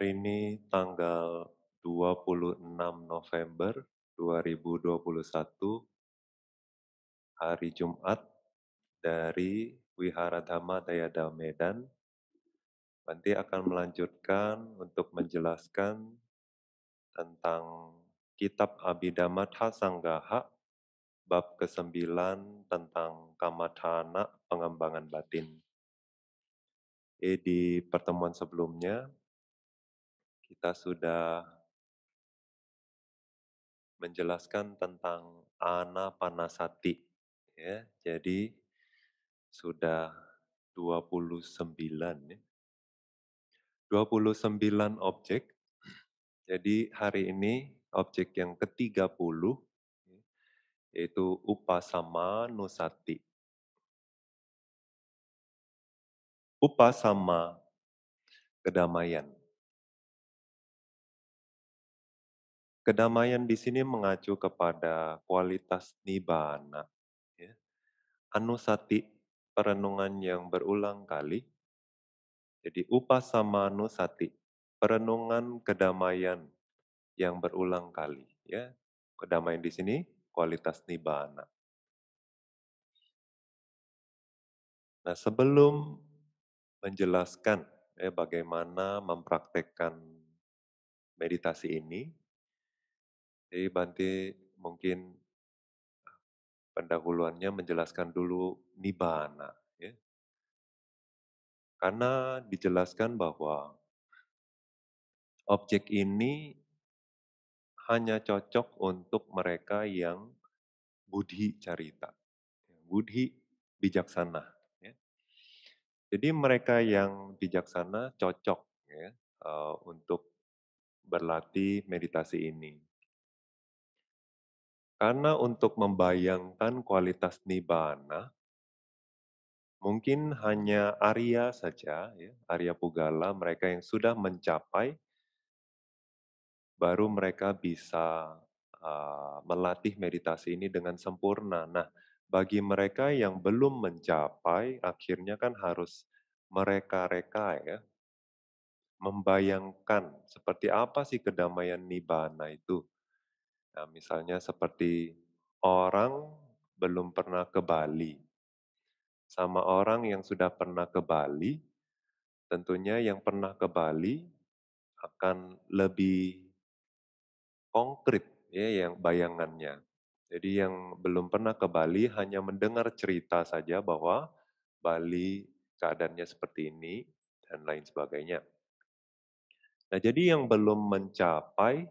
hari ini tanggal 26 November 2021, hari Jumat dari Wihara Dhamma Dayada Medan. Nanti akan melanjutkan untuk menjelaskan tentang Kitab Abhidhamma Sanggaha bab ke-9 tentang kamatana pengembangan batin. Eh, di pertemuan sebelumnya kita sudah menjelaskan tentang anapanasati. Ya, jadi sudah 29 ya. 29 objek. Jadi hari ini objek yang ke-30 ya, yaitu upasama nusati. Upasama kedamaian. Kedamaian di sini mengacu kepada kualitas nibana, ya. anusati perenungan yang berulang kali. Jadi upasama anusati perenungan kedamaian yang berulang kali, ya. Kedamaian di sini kualitas nibana. Nah, sebelum menjelaskan ya, bagaimana mempraktekkan meditasi ini, jadi banti mungkin pendahuluannya menjelaskan dulu nibbana. Ya. Karena dijelaskan bahwa objek ini hanya cocok untuk mereka yang budhi carita. Ya, budhi bijaksana. Ya. Jadi mereka yang bijaksana cocok ya, uh, untuk berlatih meditasi ini. Karena untuk membayangkan kualitas nibana mungkin hanya Arya saja, ya, Arya Pugala, mereka yang sudah mencapai, baru mereka bisa uh, melatih meditasi ini dengan sempurna. Nah, bagi mereka yang belum mencapai, akhirnya kan harus mereka-reka ya, membayangkan seperti apa sih kedamaian nibana itu. Ya, misalnya seperti orang belum pernah ke Bali. Sama orang yang sudah pernah ke Bali, tentunya yang pernah ke Bali akan lebih konkret ya yang bayangannya. Jadi yang belum pernah ke Bali hanya mendengar cerita saja bahwa Bali keadaannya seperti ini dan lain sebagainya. Nah, jadi yang belum mencapai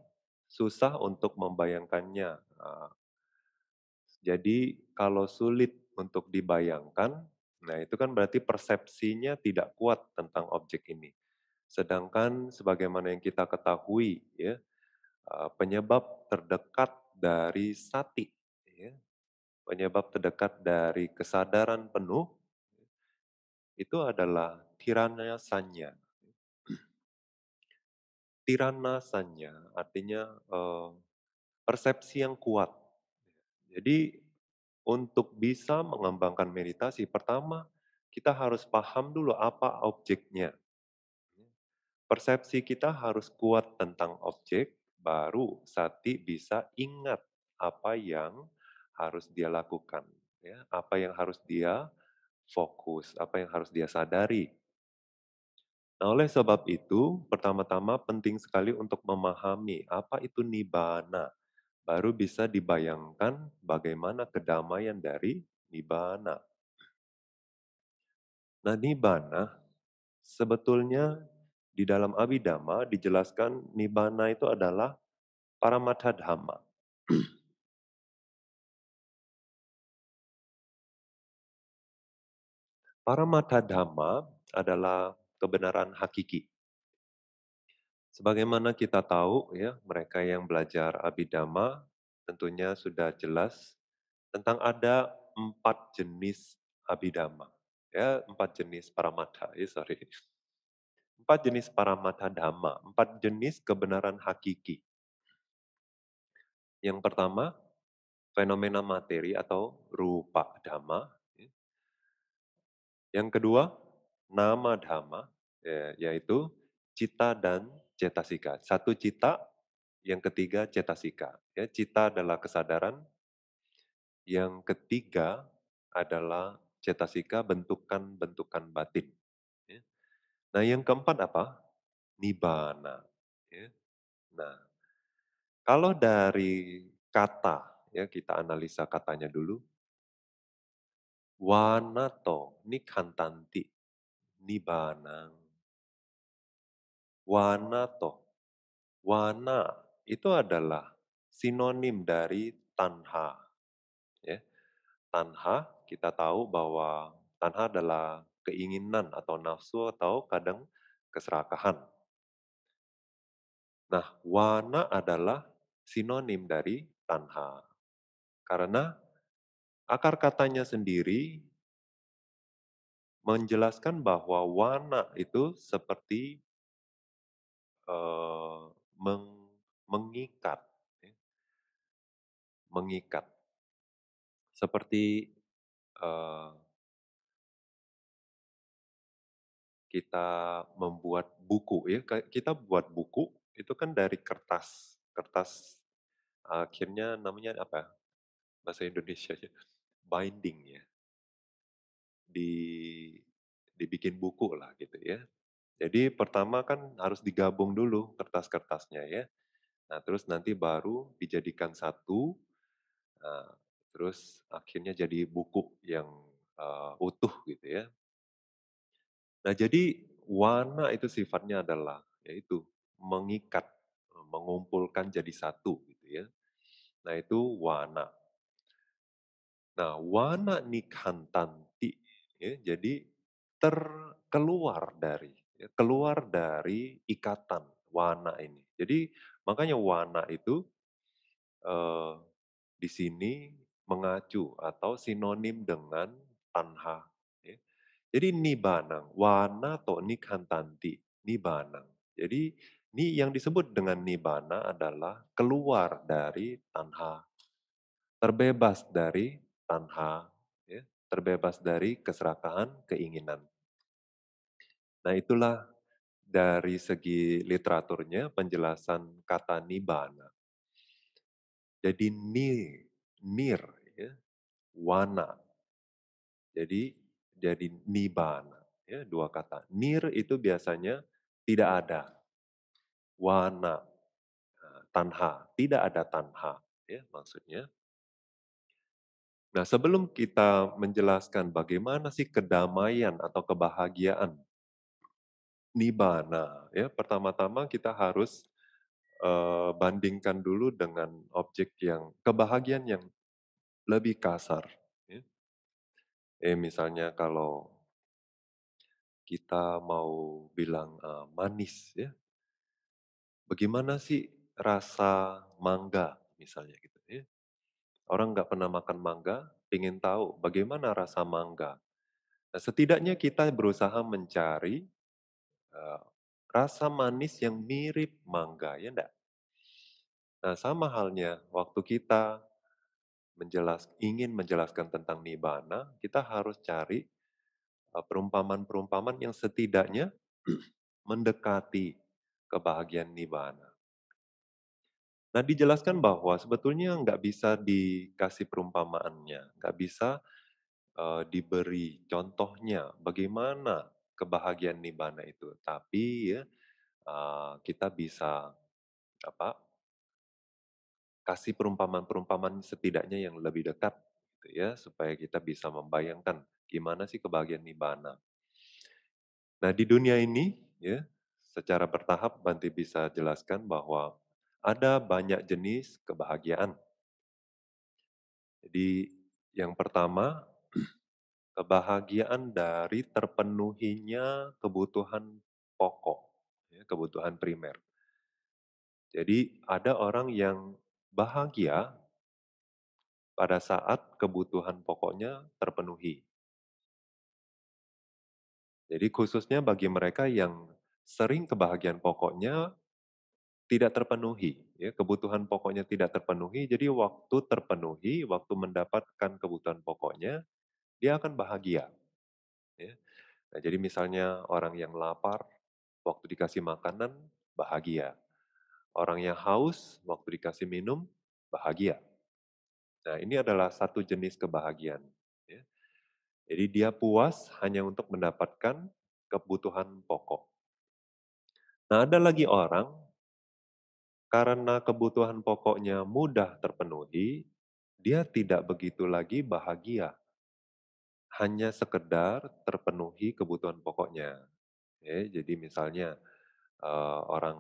susah untuk membayangkannya. Jadi kalau sulit untuk dibayangkan, nah itu kan berarti persepsinya tidak kuat tentang objek ini. Sedangkan sebagaimana yang kita ketahui, ya, penyebab terdekat dari sati, ya, penyebab terdekat dari kesadaran penuh itu adalah tiranya sanya tiranasanya, artinya uh, persepsi yang kuat. Jadi untuk bisa mengembangkan meditasi, pertama kita harus paham dulu apa objeknya. Persepsi kita harus kuat tentang objek, baru sati bisa ingat apa yang harus dia lakukan, ya, apa yang harus dia fokus, apa yang harus dia sadari Nah, oleh sebab itu, pertama-tama penting sekali untuk memahami apa itu nibana Baru bisa dibayangkan bagaimana kedamaian dari nibana Nah, nibana sebetulnya di dalam Abhidhamma dijelaskan nibana itu adalah para dhamma. Para dhamma adalah kebenaran hakiki. Sebagaimana kita tahu ya, mereka yang belajar abidama tentunya sudah jelas tentang ada empat jenis abidama. Ya, empat jenis paramata, ya eh, sorry. Empat jenis paramata dhamma, empat jenis kebenaran hakiki. Yang pertama, fenomena materi atau rupa dhamma. Ya. Yang kedua, nama dhamma, ya, yaitu cita dan cetasika. Satu cita, yang ketiga cetasika. Ya, cita adalah kesadaran, yang ketiga adalah cetasika bentukan-bentukan batin. Ya. Nah, yang keempat apa? Nibana. Ya. Nah, kalau dari kata, ya kita analisa katanya dulu. Wanato nikantanti. Wana Wanato. Wana itu adalah sinonim dari tanha. Ya. Tanha kita tahu bahwa tanha adalah keinginan atau nafsu atau kadang keserakahan. Nah, wana adalah sinonim dari tanha. Karena akar katanya sendiri menjelaskan bahwa warna itu seperti uh, meng, mengikat, ya. mengikat, seperti uh, kita membuat buku ya, kita buat buku itu kan dari kertas, kertas akhirnya namanya apa ya? bahasa Indonesia binding ya di dibikin buku lah gitu ya. Jadi pertama kan harus digabung dulu kertas-kertasnya ya. Nah terus nanti baru dijadikan satu, nah, terus akhirnya jadi buku yang uh, utuh gitu ya. Nah jadi warna itu sifatnya adalah yaitu mengikat, mengumpulkan jadi satu gitu ya. Nah itu warna. Nah warna nikantan ya, jadi terkeluar dari ya, keluar dari ikatan wana ini. Jadi makanya wana itu eh, di sini mengacu atau sinonim dengan tanha. Ya. Jadi nibanang, wana to tanti nibanang. Jadi ni yang disebut dengan nibana adalah keluar dari tanha, terbebas dari tanha terbebas dari keserakahan keinginan. Nah itulah dari segi literaturnya penjelasan kata nibana. Jadi nir, nir ya, wana. Jadi jadi nibana ya, dua kata. Nir itu biasanya tidak ada. Wana nah, tanha, tidak ada tanha ya maksudnya. Nah, sebelum kita menjelaskan bagaimana sih kedamaian atau kebahagiaan nibbana, ya pertama-tama kita harus uh, bandingkan dulu dengan objek yang kebahagiaan yang lebih kasar. Ya. Eh, misalnya kalau kita mau bilang uh, manis, ya, bagaimana sih rasa mangga misalnya? Gitu. Orang nggak pernah makan mangga, ingin tahu bagaimana rasa mangga. Nah, setidaknya kita berusaha mencari uh, rasa manis yang mirip mangga, ya enggak? Nah, sama halnya waktu kita menjelas, ingin menjelaskan tentang nibana, kita harus cari eh, perumpamaan-perumpamaan yang setidaknya mendekati kebahagiaan nibana. Nah, dijelaskan bahwa sebetulnya nggak bisa dikasih perumpamaannya, nggak bisa uh, diberi contohnya bagaimana kebahagiaan nibana itu. Tapi ya uh, kita bisa apa kasih perumpamaan-perumpamaan setidaknya yang lebih dekat, gitu ya, supaya kita bisa membayangkan gimana sih kebahagiaan nibana. Nah, di dunia ini, ya, secara bertahap Banti bisa jelaskan bahwa ada banyak jenis kebahagiaan. Jadi yang pertama, kebahagiaan dari terpenuhinya kebutuhan pokok, ya, kebutuhan primer. Jadi ada orang yang bahagia pada saat kebutuhan pokoknya terpenuhi. Jadi khususnya bagi mereka yang sering kebahagiaan pokoknya tidak terpenuhi, ya, kebutuhan pokoknya tidak terpenuhi. Jadi waktu terpenuhi, waktu mendapatkan kebutuhan pokoknya, dia akan bahagia. Ya. Nah, jadi misalnya orang yang lapar, waktu dikasih makanan, bahagia. Orang yang haus, waktu dikasih minum, bahagia. Nah, ini adalah satu jenis kebahagiaan. Ya. Jadi dia puas hanya untuk mendapatkan kebutuhan pokok. Nah, ada lagi orang karena kebutuhan pokoknya mudah terpenuhi, dia tidak begitu lagi bahagia. Hanya sekedar terpenuhi kebutuhan pokoknya. jadi misalnya uh, orang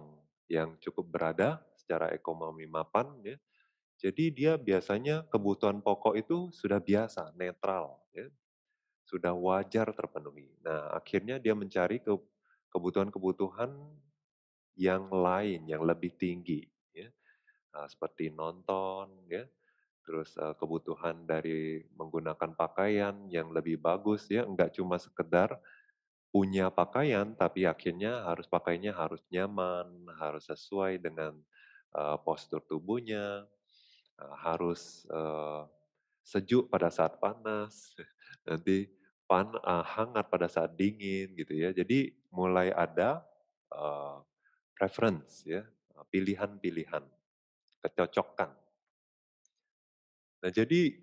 yang cukup berada secara ekonomi mapan, ya, jadi dia biasanya kebutuhan pokok itu sudah biasa, netral, ya, sudah wajar terpenuhi. Nah, akhirnya dia mencari kebutuhan-kebutuhan yang lain yang lebih tinggi, ya. Nah, seperti nonton, ya, terus uh, kebutuhan dari menggunakan pakaian yang lebih bagus, ya, nggak cuma sekedar punya pakaian, tapi akhirnya harus pakainya harus nyaman, harus sesuai dengan uh, postur tubuhnya, uh, harus uh, sejuk pada saat panas, nanti pan uh, hangat pada saat dingin gitu ya. Jadi mulai ada uh, preference ya, eh, pilihan-pilihan, kecocokan. Nah, jadi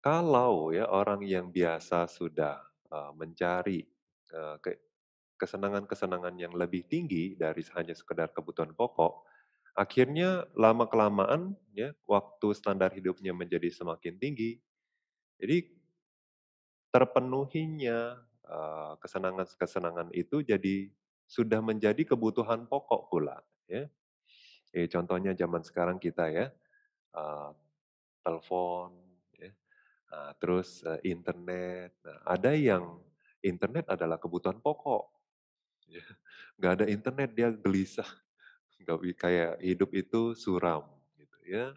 kalau ya orang yang biasa sudah uh, mencari uh, kesenangan-kesenangan yang lebih tinggi dari hanya sekedar kebutuhan pokok, akhirnya lama kelamaan ya waktu standar hidupnya menjadi semakin tinggi. Jadi terpenuhinya kesenangan kesenangan-kesenangan itu jadi sudah menjadi kebutuhan pokok pula. Ya. Eh, contohnya zaman sekarang kita ya, uh, telepon, ya, uh, terus uh, internet. Nah, ada yang internet adalah kebutuhan pokok. Ya. Gak ada internet dia gelisah, gak kayak hidup itu suram gitu ya.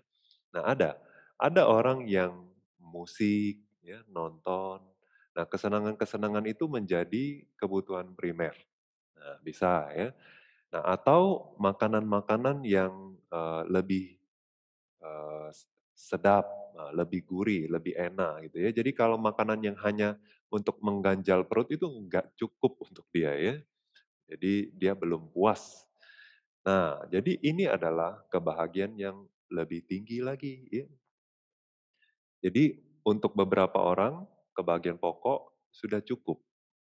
Nah ada, ada orang yang musik, ya, nonton. Nah kesenangan-kesenangan itu menjadi kebutuhan primer Nah, bisa ya. Nah, atau makanan-makanan yang uh, lebih uh, sedap, uh, lebih gurih, lebih enak gitu ya. Jadi kalau makanan yang hanya untuk mengganjal perut itu enggak cukup untuk dia ya. Jadi dia belum puas. Nah, jadi ini adalah kebahagiaan yang lebih tinggi lagi ya. Jadi untuk beberapa orang kebahagiaan pokok sudah cukup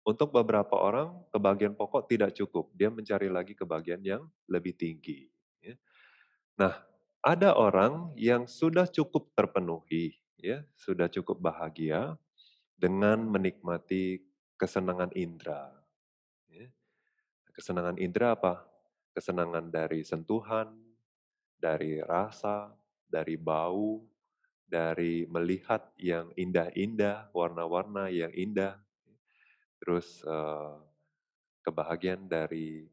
untuk beberapa orang, kebahagiaan pokok tidak cukup. Dia mencari lagi kebahagiaan yang lebih tinggi. Ya. Nah, ada orang yang sudah cukup terpenuhi, ya, sudah cukup bahagia dengan menikmati kesenangan indera. Ya. Kesenangan indera apa? Kesenangan dari sentuhan, dari rasa, dari bau, dari melihat yang indah-indah, warna-warna yang indah, Terus uh, kebahagiaan dari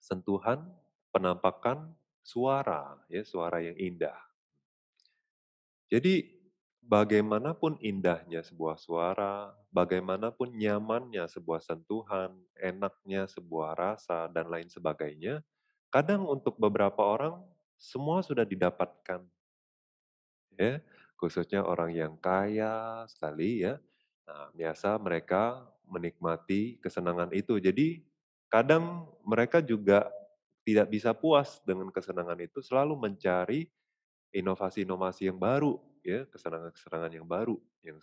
sentuhan, penampakan, suara, ya suara yang indah. Jadi bagaimanapun indahnya sebuah suara, bagaimanapun nyamannya sebuah sentuhan, enaknya sebuah rasa dan lain sebagainya, kadang untuk beberapa orang semua sudah didapatkan. Ya, khususnya orang yang kaya sekali ya, Nah, biasa mereka menikmati kesenangan itu. Jadi kadang mereka juga tidak bisa puas dengan kesenangan itu, selalu mencari inovasi-inovasi yang baru, ya kesenangan-kesenangan yang baru, yang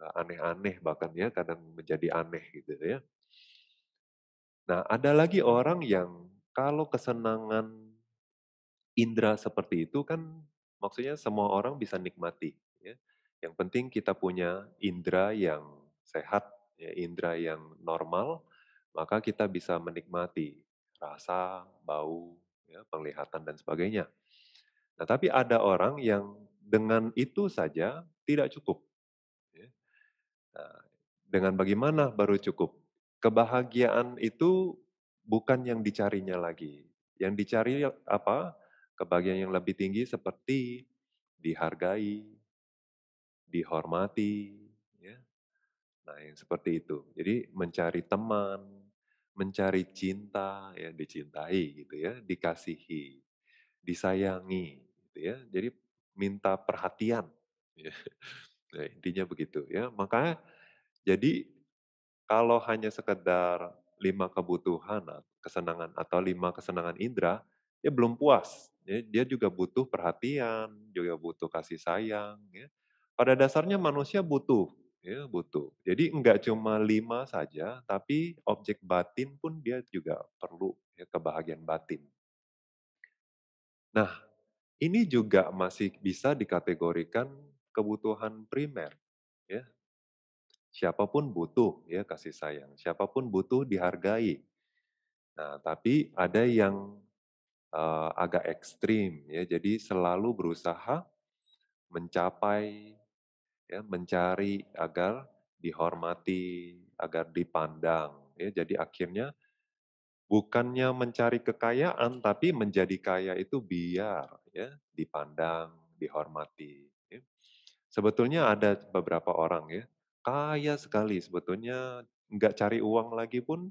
eh, aneh-aneh bahkan ya kadang menjadi aneh gitu ya. Nah ada lagi orang yang kalau kesenangan indera seperti itu kan maksudnya semua orang bisa nikmati, ya. Yang penting kita punya indera yang sehat, ya, indera yang normal, maka kita bisa menikmati rasa, bau, ya, penglihatan dan sebagainya. Nah, tapi ada orang yang dengan itu saja tidak cukup. Ya. Nah, dengan bagaimana baru cukup? Kebahagiaan itu bukan yang dicarinya lagi. Yang dicari apa? Kebahagiaan yang lebih tinggi seperti dihargai, dihormati, ya. Nah, yang seperti itu. Jadi mencari teman, mencari cinta, ya dicintai gitu ya, dikasihi, disayangi, gitu ya. Jadi minta perhatian. Ya. Nah, intinya begitu ya. Makanya jadi kalau hanya sekedar lima kebutuhan, kesenangan atau lima kesenangan indera, ya belum puas. Ya. dia juga butuh perhatian, juga butuh kasih sayang, ya, pada dasarnya manusia butuh, ya butuh. Jadi enggak cuma lima saja, tapi objek batin pun dia juga perlu ya, kebahagiaan batin. Nah, ini juga masih bisa dikategorikan kebutuhan primer, ya. Siapapun butuh ya kasih sayang, siapapun butuh dihargai. Nah, tapi ada yang uh, agak ekstrim ya, jadi selalu berusaha mencapai ya mencari agar dihormati, agar dipandang. Ya, jadi akhirnya bukannya mencari kekayaan, tapi menjadi kaya itu biar ya dipandang, dihormati. Ya. Sebetulnya ada beberapa orang ya kaya sekali sebetulnya nggak cari uang lagi pun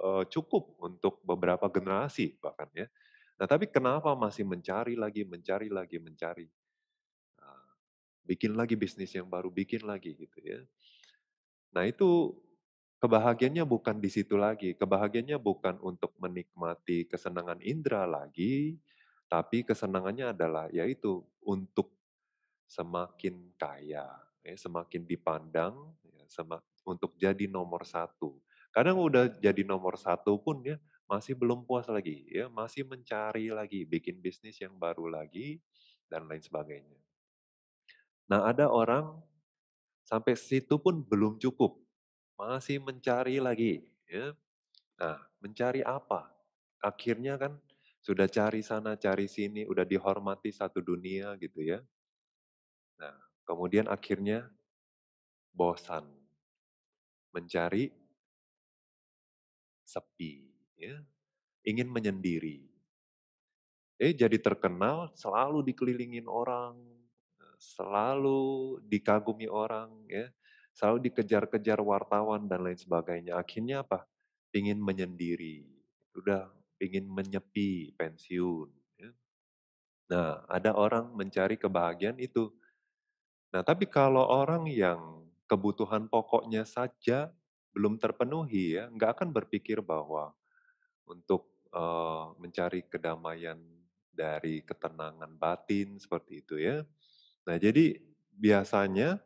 e, cukup untuk beberapa generasi bahkan ya. Nah tapi kenapa masih mencari lagi, mencari lagi, mencari? bikin lagi bisnis yang baru, bikin lagi gitu ya. Nah itu kebahagiaannya bukan di situ lagi, kebahagiaannya bukan untuk menikmati kesenangan indera lagi, tapi kesenangannya adalah yaitu untuk semakin kaya, ya, semakin dipandang, ya, semak, untuk jadi nomor satu. Kadang udah jadi nomor satu pun ya masih belum puas lagi, ya masih mencari lagi, bikin bisnis yang baru lagi dan lain sebagainya. Nah ada orang sampai situ pun belum cukup, masih mencari lagi. Ya. Nah mencari apa? Akhirnya kan sudah cari sana cari sini, udah dihormati satu dunia gitu ya. Nah kemudian akhirnya bosan, mencari sepi, ya. ingin menyendiri. Eh jadi terkenal, selalu dikelilingin orang, selalu dikagumi orang ya, selalu dikejar-kejar wartawan dan lain sebagainya. Akhirnya apa? Pingin menyendiri, udah pingin menyepi pensiun. Ya. Nah, ada orang mencari kebahagiaan itu. Nah, tapi kalau orang yang kebutuhan pokoknya saja belum terpenuhi ya, nggak akan berpikir bahwa untuk uh, mencari kedamaian dari ketenangan batin seperti itu ya. Nah, jadi biasanya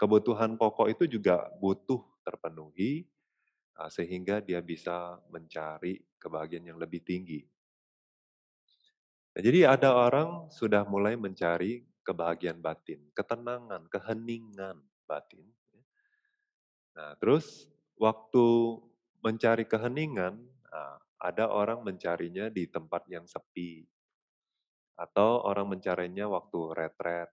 kebutuhan pokok itu juga butuh terpenuhi eh, sehingga dia bisa mencari kebahagiaan yang lebih tinggi. Nah, jadi ada orang sudah mulai mencari kebahagiaan batin, ketenangan, keheningan batin. Ya. Nah, terus waktu mencari keheningan, eh, ada orang mencarinya di tempat yang sepi, atau orang mencarinya waktu retret,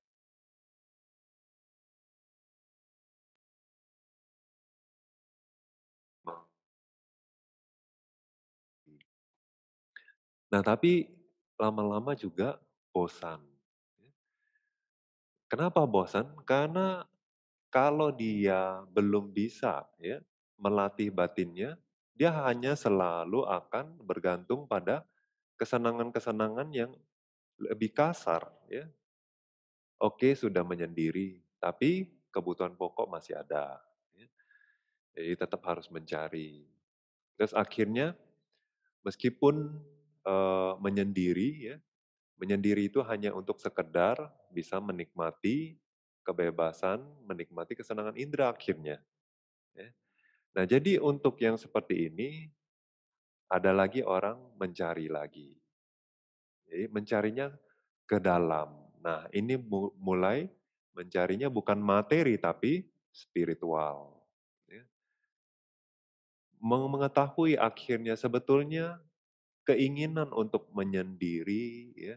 Nah, tapi lama-lama juga bosan. Ya. Kenapa bosan? Karena kalau dia belum bisa ya melatih batinnya, dia hanya selalu akan bergantung pada kesenangan-kesenangan yang lebih kasar ya. Oke, sudah menyendiri, tapi kebutuhan pokok masih ada. Ya. Jadi tetap harus mencari. Terus akhirnya meskipun Eh, menyendiri ya. Menyendiri itu hanya untuk sekedar bisa menikmati kebebasan, menikmati kesenangan indera akhirnya. Ya. Nah jadi untuk yang seperti ini ada lagi orang mencari lagi. Jadi mencarinya ke dalam. Nah ini mulai mencarinya bukan materi tapi spiritual. Ya. Mengetahui akhirnya sebetulnya keinginan untuk menyendiri, ya,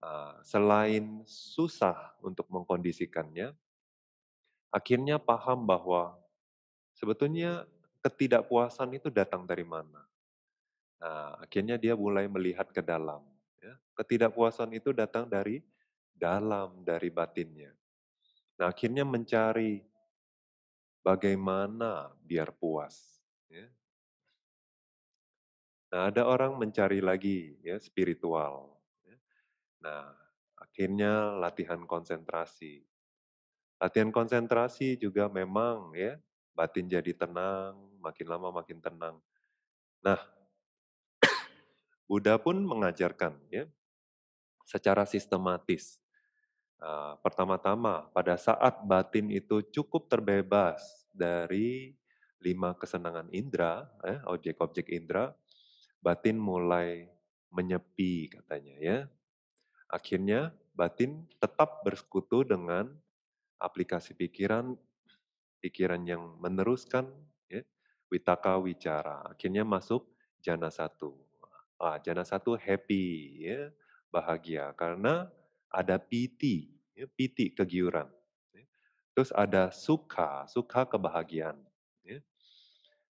eh, selain susah untuk mengkondisikannya, akhirnya paham bahwa sebetulnya ketidakpuasan itu datang dari mana. Nah, akhirnya dia mulai melihat ke dalam. Ya. Ketidakpuasan itu datang dari dalam, dari batinnya. Nah, akhirnya mencari bagaimana biar puas. Ya. Nah, ada orang mencari lagi ya spiritual. Ya. Nah, akhirnya latihan konsentrasi. Latihan konsentrasi juga memang ya batin jadi tenang, makin lama makin tenang. Nah, Buddha pun mengajarkan ya secara sistematis. Uh, pertama-tama pada saat batin itu cukup terbebas dari lima kesenangan indera, eh, objek-objek indera, batin mulai menyepi katanya ya. Akhirnya batin tetap bersekutu dengan aplikasi pikiran, pikiran yang meneruskan ya, witaka wicara. Akhirnya masuk jana satu. Ah, jana satu happy ya, bahagia karena ada piti, ya, piti kegiuran. Ya. Terus ada suka, suka kebahagiaan. Ya.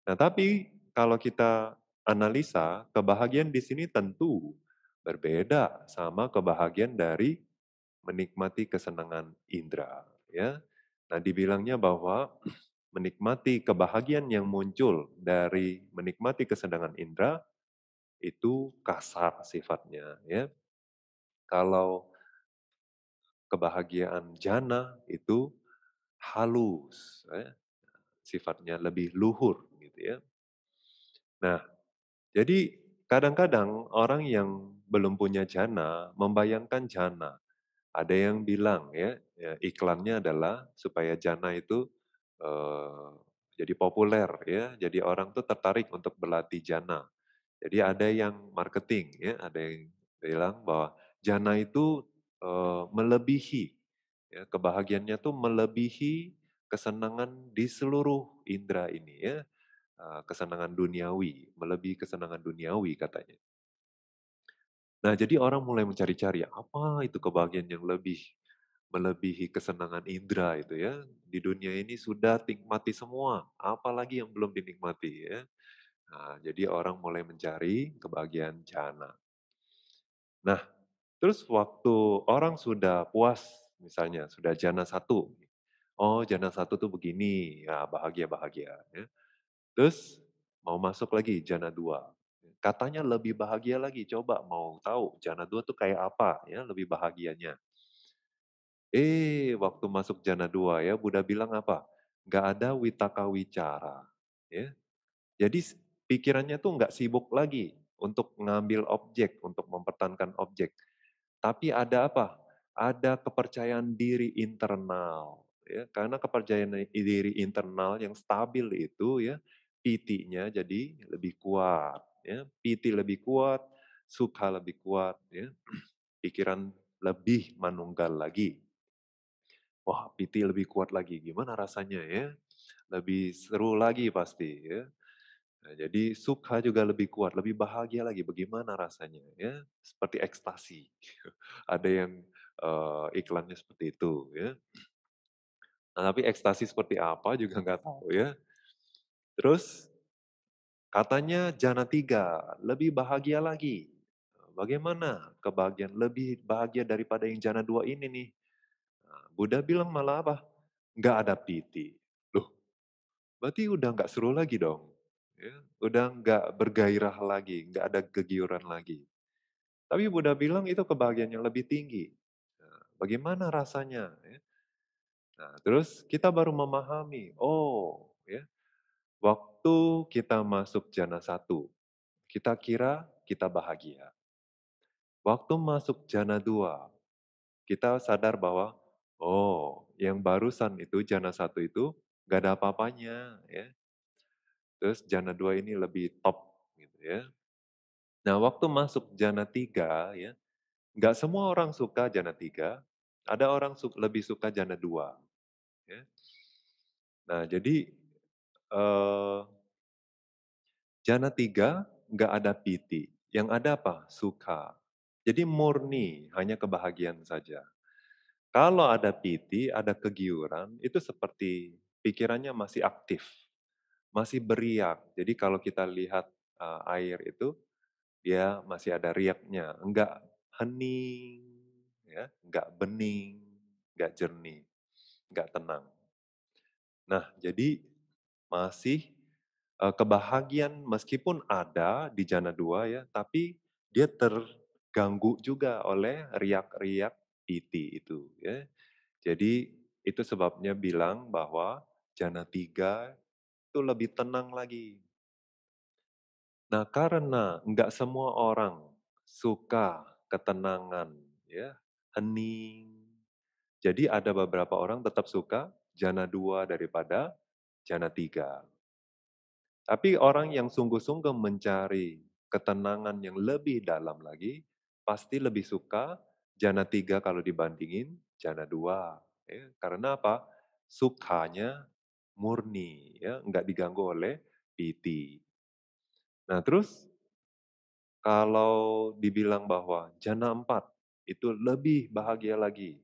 Nah tapi kalau kita analisa, kebahagiaan di sini tentu berbeda sama kebahagiaan dari menikmati kesenangan indera. Ya, nah dibilangnya bahwa menikmati kebahagiaan yang muncul dari menikmati kesenangan indera itu kasar sifatnya. Ya, kalau kebahagiaan jana itu halus, ya. sifatnya lebih luhur gitu ya. Nah, jadi kadang-kadang orang yang belum punya jana membayangkan jana. Ada yang bilang ya, ya iklannya adalah supaya jana itu eh, jadi populer ya, jadi orang tuh tertarik untuk berlatih jana. Jadi ada yang marketing ya, ada yang bilang bahwa jana itu eh, melebihi ya, kebahagiaannya tuh melebihi kesenangan di seluruh indera ini ya Eh, kesenangan duniawi, melebihi kesenangan duniawi katanya. Nah, jadi orang mulai mencari-cari apa itu kebahagiaan yang lebih melebihi kesenangan indera itu ya. Di dunia ini sudah nikmati semua, apalagi yang belum dinikmati ya. Nah, jadi orang mulai mencari kebahagiaan jana. Nah, terus waktu orang sudah puas misalnya, sudah jana satu. Oh, jana satu tuh begini, ya bahagia-bahagia. Ya. Terus mau masuk lagi jana dua. Katanya lebih bahagia lagi. Coba mau tahu jana dua tuh kayak apa ya lebih bahagianya. Eh, waktu masuk jana dua ya Buddha bilang apa? Gak ada witaka wicara. Ya. Jadi pikirannya tuh nggak sibuk lagi untuk ngambil objek, untuk mempertahankan objek. Tapi ada apa? Ada kepercayaan diri internal. Ya, karena kepercayaan diri internal yang stabil itu ya PT-nya jadi lebih kuat ya. PT lebih kuat, suka lebih kuat ya. Pikiran lebih manunggal lagi. Wah, piti lebih kuat lagi. Gimana rasanya ya? Lebih seru lagi pasti ya. Nah, jadi suka juga lebih kuat, lebih bahagia lagi. Bagaimana rasanya ya? Seperti ekstasi. Ada yang uh, iklannya seperti itu ya. Nah, tapi ekstasi seperti apa juga nggak tahu ya. Terus katanya jana tiga, lebih bahagia lagi. Bagaimana kebahagiaan lebih bahagia daripada yang jana dua ini nih? Nah, Buddha bilang malah apa? Nggak ada piti. Loh, berarti udah nggak seru lagi dong. Ya, udah nggak bergairah lagi, nggak ada kegiuran lagi. Tapi Buddha bilang itu kebahagiaan yang lebih tinggi. Nah, bagaimana rasanya? Ya? Nah, terus kita baru memahami, oh Waktu kita masuk jana satu, kita kira kita bahagia. Waktu masuk jana dua, kita sadar bahwa, oh, yang barusan itu jana satu itu gak ada apa-apanya, ya. Terus jana dua ini lebih top, gitu ya. Nah, waktu masuk jana tiga, ya, gak semua orang suka jana tiga, ada orang su lebih suka jana dua. Ya. Nah, jadi Eh, jana tiga nggak ada piti. Yang ada apa? Suka. Jadi murni, hanya kebahagiaan saja. Kalau ada piti, ada kegiuran, itu seperti pikirannya masih aktif, masih beriak. Jadi kalau kita lihat uh, air itu, dia masih ada riaknya. Enggak hening, ya, enggak bening, enggak jernih, enggak tenang. Nah, jadi masih uh, kebahagiaan meskipun ada di jana dua ya, tapi dia terganggu juga oleh riak-riak piti itu ya. Jadi itu sebabnya bilang bahwa jana tiga itu lebih tenang lagi. Nah karena nggak semua orang suka ketenangan ya, hening. Jadi ada beberapa orang tetap suka jana dua daripada jana tiga. Tapi orang yang sungguh-sungguh mencari ketenangan yang lebih dalam lagi, pasti lebih suka jana tiga kalau dibandingin jana dua. Ya, karena apa? sukanya murni, ya, nggak diganggu oleh piti. Nah terus, kalau dibilang bahwa jana empat itu lebih bahagia lagi.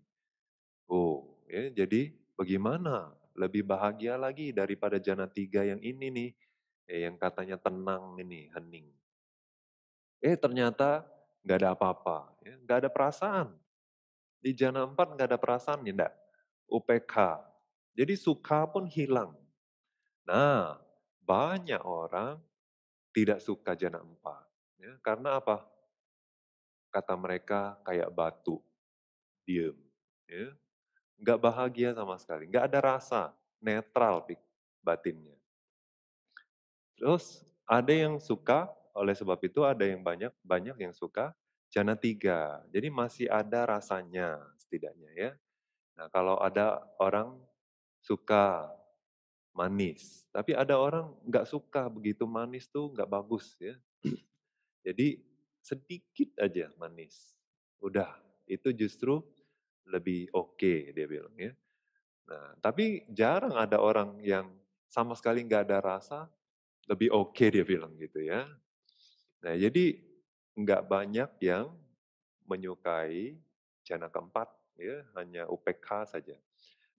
Oh, ya, jadi bagaimana lebih bahagia lagi daripada jana tiga yang ini nih, eh, yang katanya tenang ini, hening. Eh ternyata nggak ada apa-apa, ya, nggak ada perasaan. Di jana empat nggak ada perasaan, ya enggak? UPK. Jadi suka pun hilang. Nah, banyak orang tidak suka jana empat. Ya, karena apa? Kata mereka kayak batu, diem. Ya nggak bahagia sama sekali, nggak ada rasa, netral batinnya. Terus ada yang suka, oleh sebab itu ada yang banyak banyak yang suka jana tiga. Jadi masih ada rasanya setidaknya ya. Nah kalau ada orang suka manis, tapi ada orang nggak suka begitu manis tuh nggak bagus ya. Jadi sedikit aja manis, udah itu justru lebih oke okay, dia bilang ya. Nah, tapi jarang ada orang yang sama sekali nggak ada rasa lebih oke okay, dia bilang gitu ya. Nah, jadi nggak banyak yang menyukai jana keempat ya, hanya UPK saja.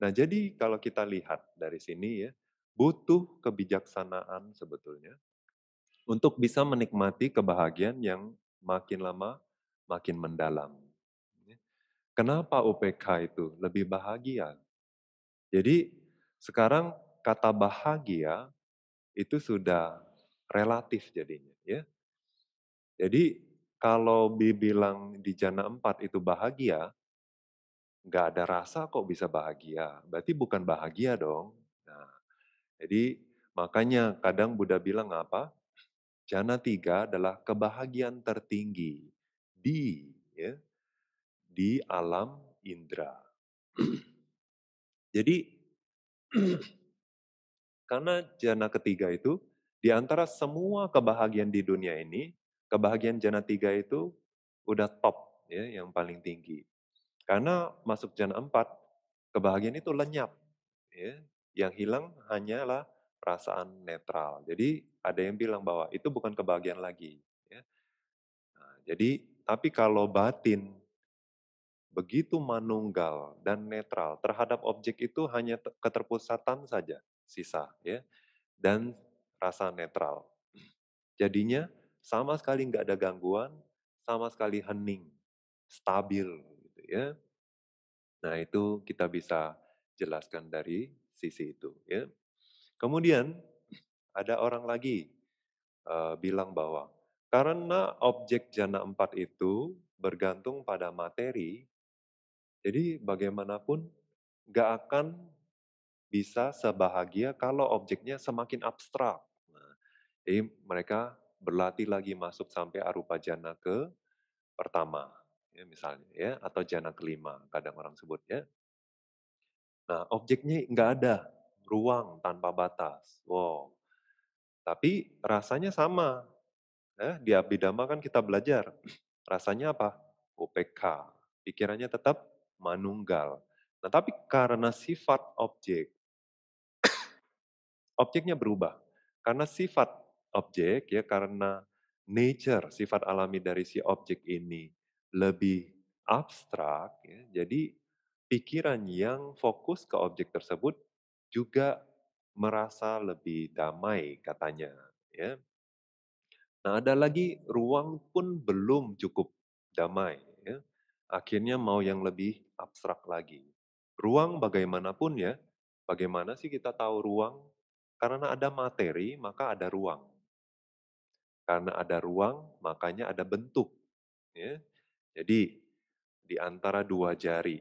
Nah, jadi kalau kita lihat dari sini ya, butuh kebijaksanaan sebetulnya untuk bisa menikmati kebahagiaan yang makin lama makin mendalam Kenapa UPK itu lebih bahagia? Jadi sekarang kata bahagia itu sudah relatif jadinya ya. Jadi kalau dibilang di jana empat itu bahagia, nggak ada rasa kok bisa bahagia. Berarti bukan bahagia dong. Nah, jadi makanya kadang Buddha bilang apa? Jana tiga adalah kebahagiaan tertinggi di ya, di alam indera. Jadi karena jana ketiga itu di antara semua kebahagiaan di dunia ini, kebahagiaan jana tiga itu udah top ya, yang paling tinggi. Karena masuk jana empat, kebahagiaan itu lenyap. Ya. Yang hilang hanyalah perasaan netral. Jadi ada yang bilang bahwa itu bukan kebahagiaan lagi. Ya. Nah, jadi tapi kalau batin begitu manunggal dan netral terhadap objek itu hanya keterpusatan saja sisa ya dan rasa netral. Jadinya sama sekali nggak ada gangguan, sama sekali hening, stabil gitu ya. Nah itu kita bisa jelaskan dari sisi itu ya. Kemudian ada orang lagi uh, bilang bahwa karena objek jana empat itu bergantung pada materi, jadi bagaimanapun gak akan bisa sebahagia kalau objeknya semakin abstrak. Nah, jadi mereka berlatih lagi masuk sampai arupa jana ke pertama, ya misalnya, ya atau jana kelima kadang orang sebut ya. Nah objeknya nggak ada, ruang tanpa batas. Wow. Tapi rasanya sama. Eh, di Abhidhamma kan kita belajar. Rasanya apa? OPK. Pikirannya tetap manunggal. Nah, tapi karena sifat objek, objeknya berubah. Karena sifat objek, ya karena nature, sifat alami dari si objek ini lebih abstrak, ya, jadi pikiran yang fokus ke objek tersebut juga merasa lebih damai katanya. Ya. Nah ada lagi ruang pun belum cukup damai. Ya. Akhirnya mau yang lebih abstrak lagi. Ruang bagaimanapun ya, bagaimana sih kita tahu ruang? Karena ada materi, maka ada ruang. Karena ada ruang, makanya ada bentuk. Ya. Jadi di antara dua jari,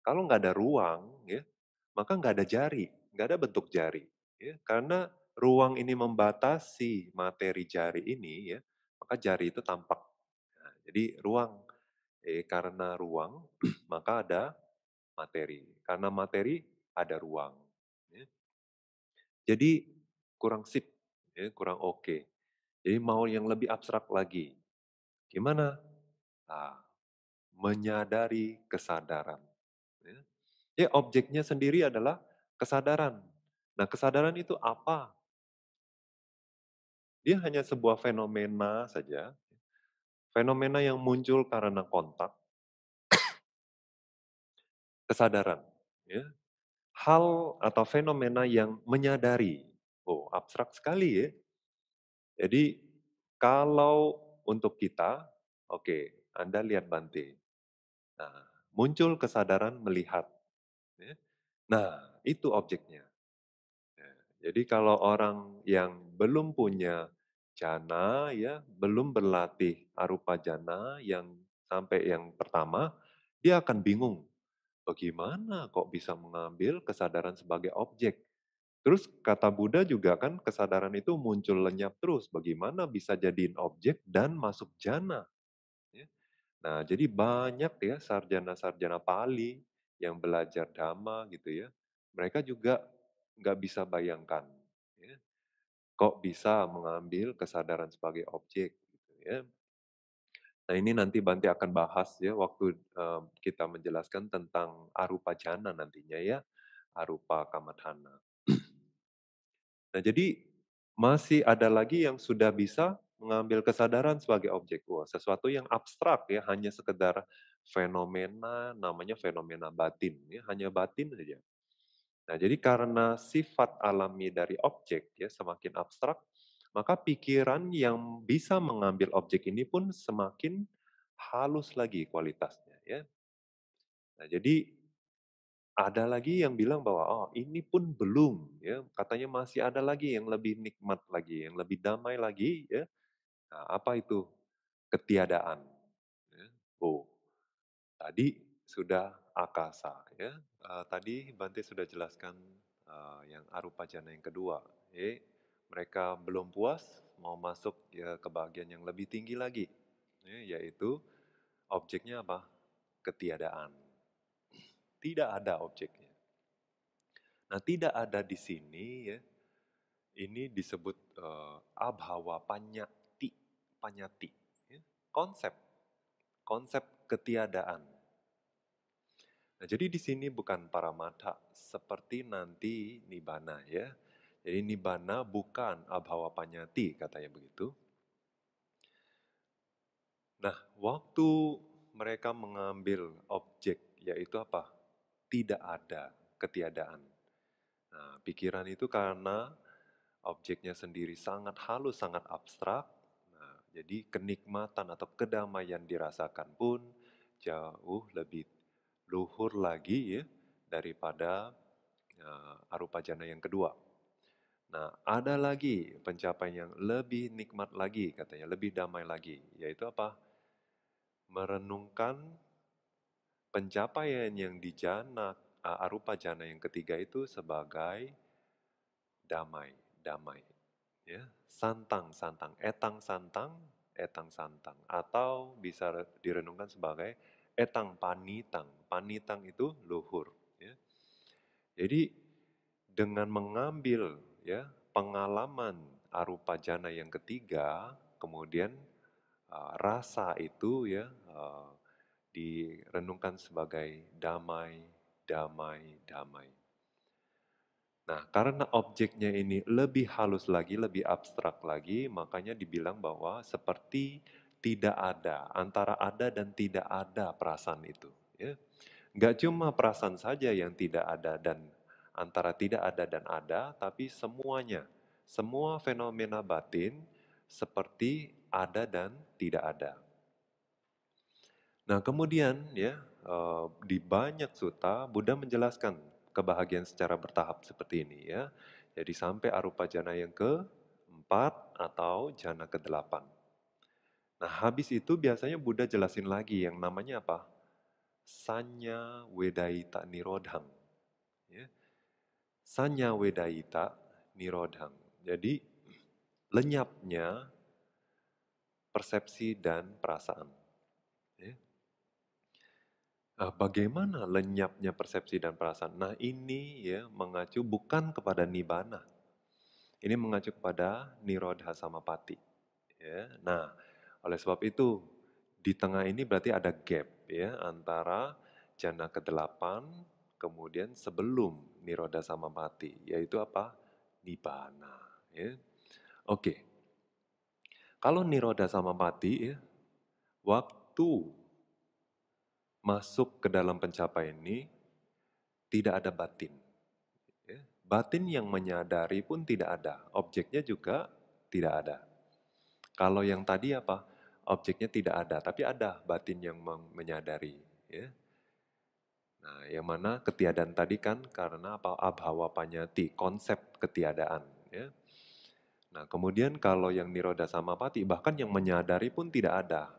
kalau nggak ada ruang, ya, maka nggak ada jari, nggak ada bentuk jari. Ya. Karena ruang ini membatasi materi jari ini, ya, maka jari itu tampak. Nah, jadi ruang E, karena ruang, maka ada materi. Karena materi, ada ruang. Ya. Jadi kurang sip, ya, kurang oke. Okay. Jadi mau yang lebih abstrak lagi. Gimana? Nah, menyadari kesadaran. Ya. ya objeknya sendiri adalah kesadaran. Nah kesadaran itu apa? Dia hanya sebuah fenomena saja fenomena yang muncul karena kontak, kesadaran, ya. hal atau fenomena yang menyadari. Oh, abstrak sekali ya. Jadi kalau untuk kita, oke, okay, Anda lihat Bante. Nah, muncul kesadaran melihat. Ya. Nah, itu objeknya. Ya, jadi kalau orang yang belum punya jana ya, belum berlatih arupa jana yang sampai yang pertama, dia akan bingung. Bagaimana kok bisa mengambil kesadaran sebagai objek? Terus kata Buddha juga kan kesadaran itu muncul lenyap terus. Bagaimana bisa jadiin objek dan masuk jana? Ya. Nah jadi banyak ya sarjana-sarjana Pali yang belajar Dhamma gitu ya. Mereka juga nggak bisa bayangkan. Ya kok bisa mengambil kesadaran sebagai objek gitu ya. Nah ini nanti banti akan bahas ya waktu um, kita menjelaskan tentang arupa jana nantinya ya, arupa kamadhana. nah jadi masih ada lagi yang sudah bisa mengambil kesadaran sebagai objek. Wah, sesuatu yang abstrak ya, hanya sekedar fenomena, namanya fenomena batin. Ya, hanya batin saja. Nah, jadi karena sifat alami dari objek ya semakin abstrak, maka pikiran yang bisa mengambil objek ini pun semakin halus lagi kualitasnya ya. Nah, jadi ada lagi yang bilang bahwa oh ini pun belum ya, katanya masih ada lagi yang lebih nikmat lagi, yang lebih damai lagi ya. Nah, apa itu? Ketiadaan. Ya. Oh. Tadi sudah akasa. Ya. Uh, tadi Bante sudah jelaskan uh, yang arupa jana yang kedua. E, mereka belum puas, mau masuk ya, ke bagian yang lebih tinggi lagi. Ya, yaitu objeknya apa? Ketiadaan. Tidak ada objeknya. Nah, tidak ada di sini ya. Ini disebut uh, abhawa panyati, panyati. Ya. Konsep, konsep ketiadaan Nah, jadi di sini bukan para mata seperti nanti nibana ya. Jadi nibana bukan abhawa panyati katanya begitu. Nah, waktu mereka mengambil objek yaitu apa? Tidak ada ketiadaan. Nah, pikiran itu karena objeknya sendiri sangat halus, sangat abstrak. Nah, jadi kenikmatan atau kedamaian dirasakan pun jauh lebih luhur lagi ya daripada uh, arupa jana yang kedua. Nah, ada lagi pencapaian yang lebih nikmat lagi katanya, lebih damai lagi, yaitu apa? Merenungkan pencapaian yang di jana arupa jana yang ketiga itu sebagai damai, damai. Ya, santang, santang, etang santang, etang santang atau bisa direnungkan sebagai etang eh, panitang. Panitang itu luhur. Ya. Jadi dengan mengambil ya pengalaman arupa jana yang ketiga, kemudian uh, rasa itu ya uh, direnungkan sebagai damai, damai, damai. Nah, karena objeknya ini lebih halus lagi, lebih abstrak lagi, makanya dibilang bahwa seperti tidak ada, antara ada dan tidak ada perasaan itu. Ya. Gak cuma perasaan saja yang tidak ada dan antara tidak ada dan ada, tapi semuanya, semua fenomena batin seperti ada dan tidak ada. Nah kemudian ya eh, di banyak suta Buddha menjelaskan kebahagiaan secara bertahap seperti ini ya. Jadi sampai arupa jana yang keempat atau jana ke-8. Nah, habis itu biasanya Buddha jelasin lagi yang namanya apa? Sanya Wedaita nirodhang Ya. Sanya Wedaita nirodhang Jadi, lenyapnya persepsi dan perasaan. Ya. Nah, bagaimana lenyapnya persepsi dan perasaan? Nah ini ya mengacu bukan kepada Nibbana. ini mengacu kepada nirodha samapati. Ya. Nah oleh sebab itu, di tengah ini berarti ada gap ya antara jana ke-8 kemudian sebelum niroda sama mati, yaitu apa? nibana Ya. Oke. Kalau niroda sama mati, ya, waktu masuk ke dalam pencapaian ini tidak ada batin. Ya. Batin yang menyadari pun tidak ada. Objeknya juga tidak ada. Kalau yang tadi apa? objeknya tidak ada, tapi ada batin yang menyadari. Ya. Nah, yang mana ketiadaan tadi kan karena apa abhawa panyati, konsep ketiadaan. Ya. Nah, kemudian kalau yang niroda sama pati, bahkan yang menyadari pun tidak ada.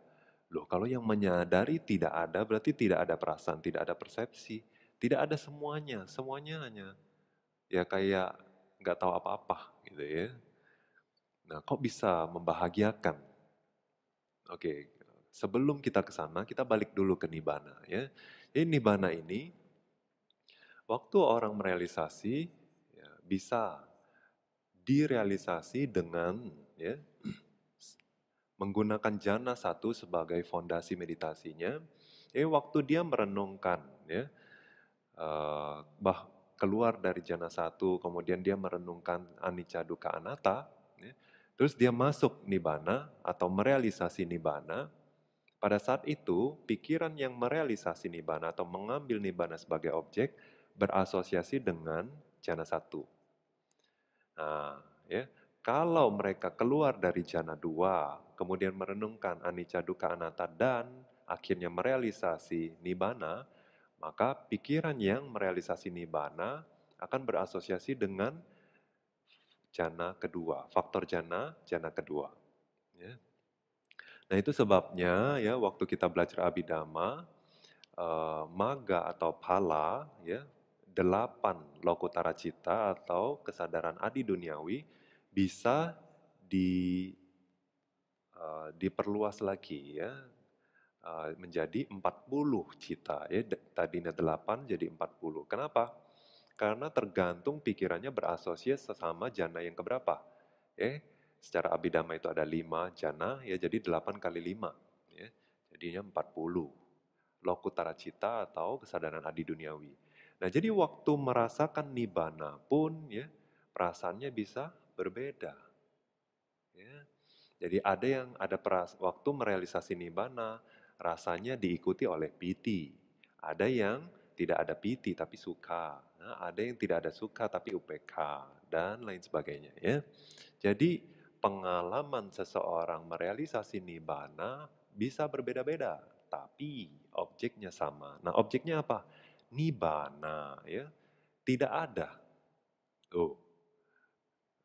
Loh, kalau yang menyadari tidak ada, berarti tidak ada perasaan, tidak ada persepsi, tidak ada semuanya, semuanya hanya ya kayak nggak tahu apa-apa gitu ya. Nah, kok bisa membahagiakan? Oke, sebelum kita ke sana, kita balik dulu ke nibana. ya. ini nibana ini, waktu orang merealisasi, ya, bisa direalisasi dengan ya, menggunakan jana satu sebagai fondasi meditasinya. Eh waktu dia merenungkan ya, eh, bah, keluar dari jana satu, kemudian dia merenungkan anicca dukkha anatta, Terus dia masuk nibana atau merealisasi nibana. Pada saat itu, pikiran yang merealisasi nibana atau mengambil nibana sebagai objek berasosiasi dengan jana satu. Nah, ya, kalau mereka keluar dari jana dua, kemudian merenungkan anicca dukkha anatta dan akhirnya merealisasi nibana maka pikiran yang merealisasi nibana akan berasosiasi dengan jana kedua, faktor jana, jana kedua. Ya. Nah itu sebabnya ya waktu kita belajar abidama, eh, maga atau pala, ya delapan lokutara cita atau kesadaran adi duniawi bisa di eh, diperluas lagi ya eh, menjadi 40 cita ya tadinya 8 jadi 40. Kenapa? Karena tergantung pikirannya berasosiasi sesama jana yang keberapa. Eh, secara abidama itu ada lima jana, ya jadi delapan kali lima. Ya, jadinya empat puluh. Lokutara cita atau kesadaran adi duniawi. Nah jadi waktu merasakan nibana pun ya perasaannya bisa berbeda. Ya. Jadi ada yang ada peras, waktu merealisasi nibana rasanya diikuti oleh piti. Ada yang tidak ada piti tapi suka ada yang tidak ada suka tapi UPK dan lain sebagainya ya. Jadi pengalaman seseorang merealisasi nibana bisa berbeda-beda, tapi objeknya sama. Nah, objeknya apa? Nibana ya. Tidak ada. Oh.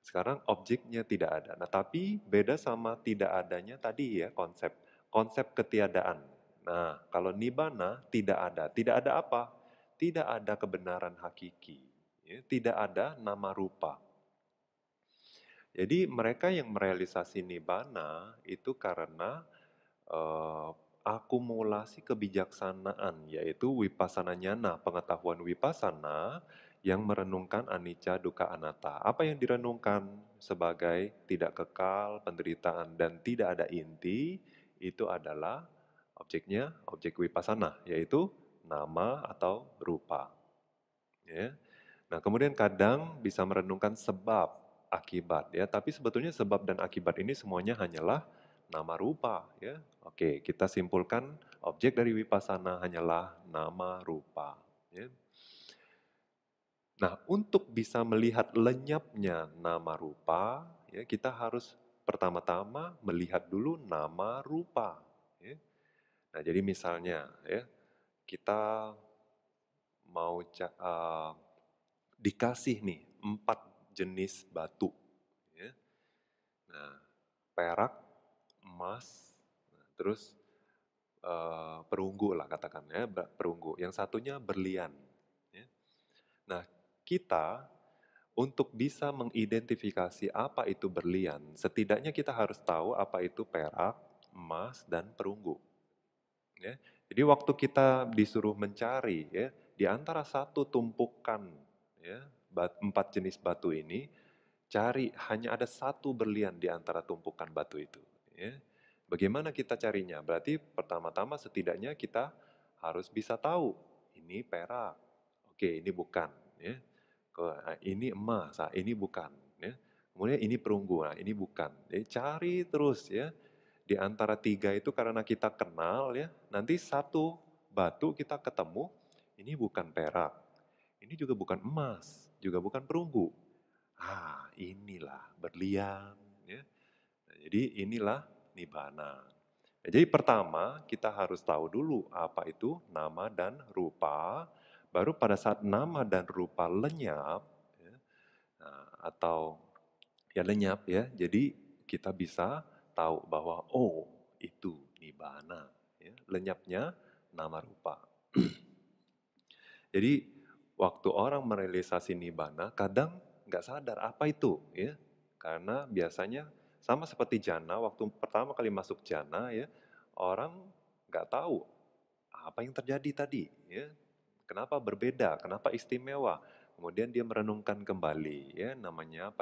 Sekarang objeknya tidak ada. Nah, tapi beda sama tidak adanya tadi ya konsep konsep ketiadaan. Nah, kalau nibana tidak ada. Tidak ada apa? tidak ada kebenaran hakiki, ya, tidak ada nama rupa. Jadi mereka yang merealisasi nibana itu karena uh, akumulasi kebijaksanaan, yaitu wipasana nyana, pengetahuan wipasana yang merenungkan anicca, duka, anatta. Apa yang direnungkan sebagai tidak kekal, penderitaan, dan tidak ada inti, itu adalah objeknya objek wipasana, yaitu nama atau rupa. Ya. Nah, kemudian kadang bisa merenungkan sebab, akibat ya, tapi sebetulnya sebab dan akibat ini semuanya hanyalah nama rupa ya. Oke, kita simpulkan objek dari wipasana hanyalah nama rupa ya. Nah, untuk bisa melihat lenyapnya nama rupa, ya kita harus pertama-tama melihat dulu nama rupa. Ya. Nah, jadi misalnya, ya kita mau uh, dikasih nih empat jenis batu. Ya. Nah, perak, emas, nah, terus uh, perunggu lah katakannya, perunggu. Yang satunya berlian. Ya. Nah, kita untuk bisa mengidentifikasi apa itu berlian, setidaknya kita harus tahu apa itu perak, emas, dan perunggu. Ya. Jadi waktu kita disuruh mencari ya di antara satu tumpukan ya empat jenis batu ini cari hanya ada satu berlian di antara tumpukan batu itu ya. Bagaimana kita carinya? Berarti pertama-tama setidaknya kita harus bisa tahu ini perak. Oke, ini bukan ya. Eh, ini emas, ah, ini bukan ya. Kemudian ini perunggu, ah, ini bukan. Jadi cari terus ya di antara tiga itu karena kita kenal ya, nanti satu batu kita ketemu, ini bukan perak, ini juga bukan emas, juga bukan perunggu. Ah, inilah berlian. Ya. Nah, jadi inilah nibana. Nah, jadi pertama kita harus tahu dulu apa itu nama dan rupa. Baru pada saat nama dan rupa lenyap ya, nah, atau ya lenyap ya, jadi kita bisa tahu bahwa oh itu nibana Ya, lenyapnya nama rupa. Jadi waktu orang merealisasi nibana kadang nggak sadar apa itu ya. Karena biasanya sama seperti jana waktu pertama kali masuk jana ya orang nggak tahu apa yang terjadi tadi ya. Kenapa berbeda? Kenapa istimewa? Kemudian dia merenungkan kembali ya namanya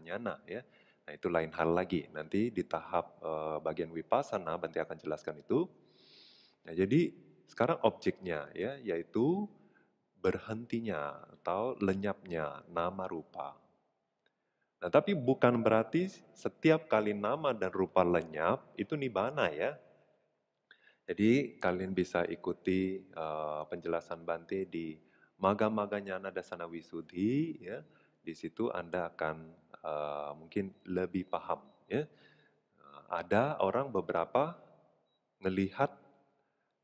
nyana ya Nah itu lain hal lagi. Nanti di tahap uh, bagian wipasana, Banti akan jelaskan itu. Nah jadi sekarang objeknya ya, yaitu berhentinya atau lenyapnya nama rupa. Nah tapi bukan berarti setiap kali nama dan rupa lenyap itu nibana ya. Jadi kalian bisa ikuti uh, penjelasan Bante di Maga-maganya Nada Dasana Wisudhi ya. Di situ Anda akan uh, mungkin lebih paham. Ya. Eh, ada orang beberapa melihat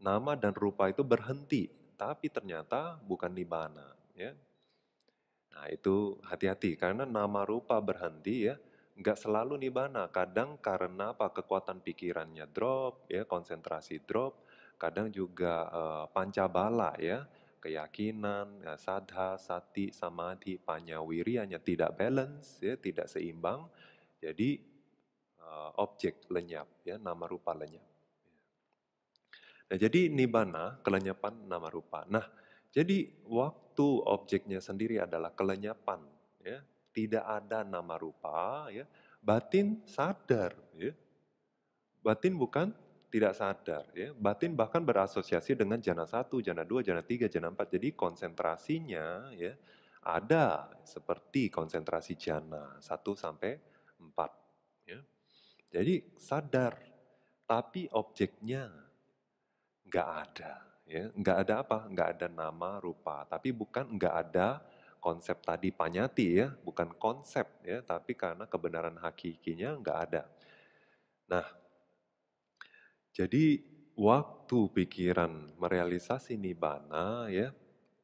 nama dan rupa itu berhenti, tapi ternyata bukan nibana Ya. Nah itu hati-hati karena nama rupa berhenti ya, nggak selalu nibana Kadang karena apa kekuatan pikirannya drop, ya konsentrasi drop. Kadang juga uh, pancabala ya keyakinan, ya, sadha, sati, samadhi, panyawirianya tidak balance, ya, tidak seimbang. Jadi uh, objek lenyap, ya, nama rupa lenyap. Nah, jadi nibana, kelenyapan nama rupa. Nah, jadi waktu objeknya sendiri adalah kelenyapan, ya, tidak ada nama rupa, ya, batin sadar, ya. Batin bukan tidak sadar ya. Batin bahkan berasosiasi dengan jana satu, jana dua, jana tiga, jana empat, Jadi konsentrasinya ya ada seperti konsentrasi jana satu sampai empat. ya. Jadi sadar tapi objeknya nggak ada ya, nggak ada apa? nggak ada nama rupa, tapi bukan nggak ada konsep tadi panyati ya, bukan konsep ya, tapi karena kebenaran hakikinya nggak ada. Nah, jadi waktu pikiran merealisasi nibana ya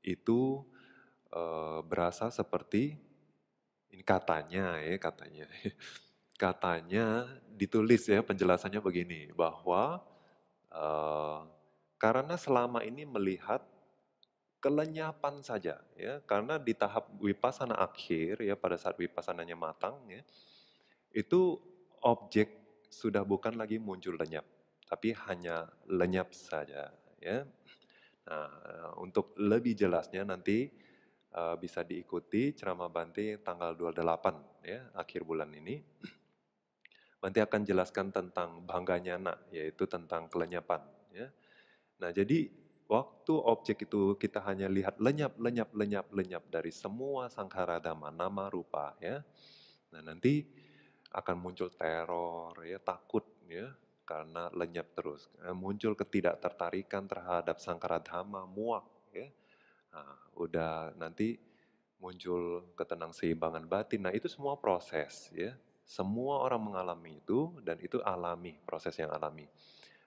itu e, berasa seperti ini katanya ya katanya katanya ditulis ya penjelasannya begini bahwa e, karena selama ini melihat kelenyapan saja ya karena di tahap wipasana akhir ya pada saat wipasananya matang ya itu objek sudah bukan lagi muncul lenyap tapi hanya lenyap saja ya. Nah, untuk lebih jelasnya nanti uh, bisa diikuti ceramah Banti tanggal 28 ya, akhir bulan ini. Banti akan jelaskan tentang bangganya anak, yaitu tentang kelenyapan ya. Nah, jadi waktu objek itu kita hanya lihat lenyap lenyap lenyap lenyap dari semua sangkara dhamma, nama rupa ya. Nah, nanti akan muncul teror ya, takut ya, karena lenyap terus. Eh, muncul ketidaktertarikan terhadap sangkara dhamma muak. Ya. Nah, udah nanti muncul ketenang seimbangan batin. Nah itu semua proses ya. Semua orang mengalami itu dan itu alami, proses yang alami.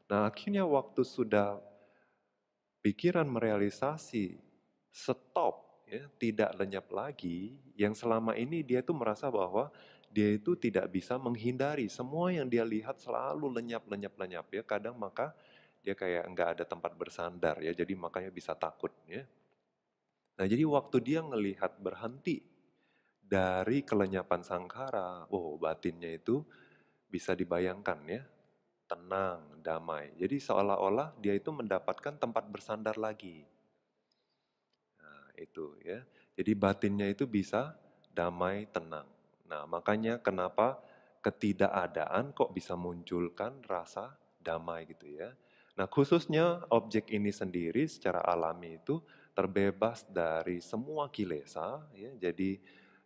Nah akhirnya waktu sudah pikiran merealisasi stop, ya, tidak lenyap lagi, yang selama ini dia tuh merasa bahwa dia itu tidak bisa menghindari semua yang dia lihat selalu lenyap lenyap lenyap ya kadang maka dia kayak nggak ada tempat bersandar ya jadi makanya bisa takut ya nah jadi waktu dia ngelihat berhenti dari kelenyapan sangkara oh batinnya itu bisa dibayangkan ya tenang damai jadi seolah-olah dia itu mendapatkan tempat bersandar lagi nah itu ya jadi batinnya itu bisa damai tenang Nah, makanya kenapa ketidakadaan kok bisa munculkan rasa damai gitu ya. Nah, khususnya objek ini sendiri secara alami itu terbebas dari semua kilesa ya. Jadi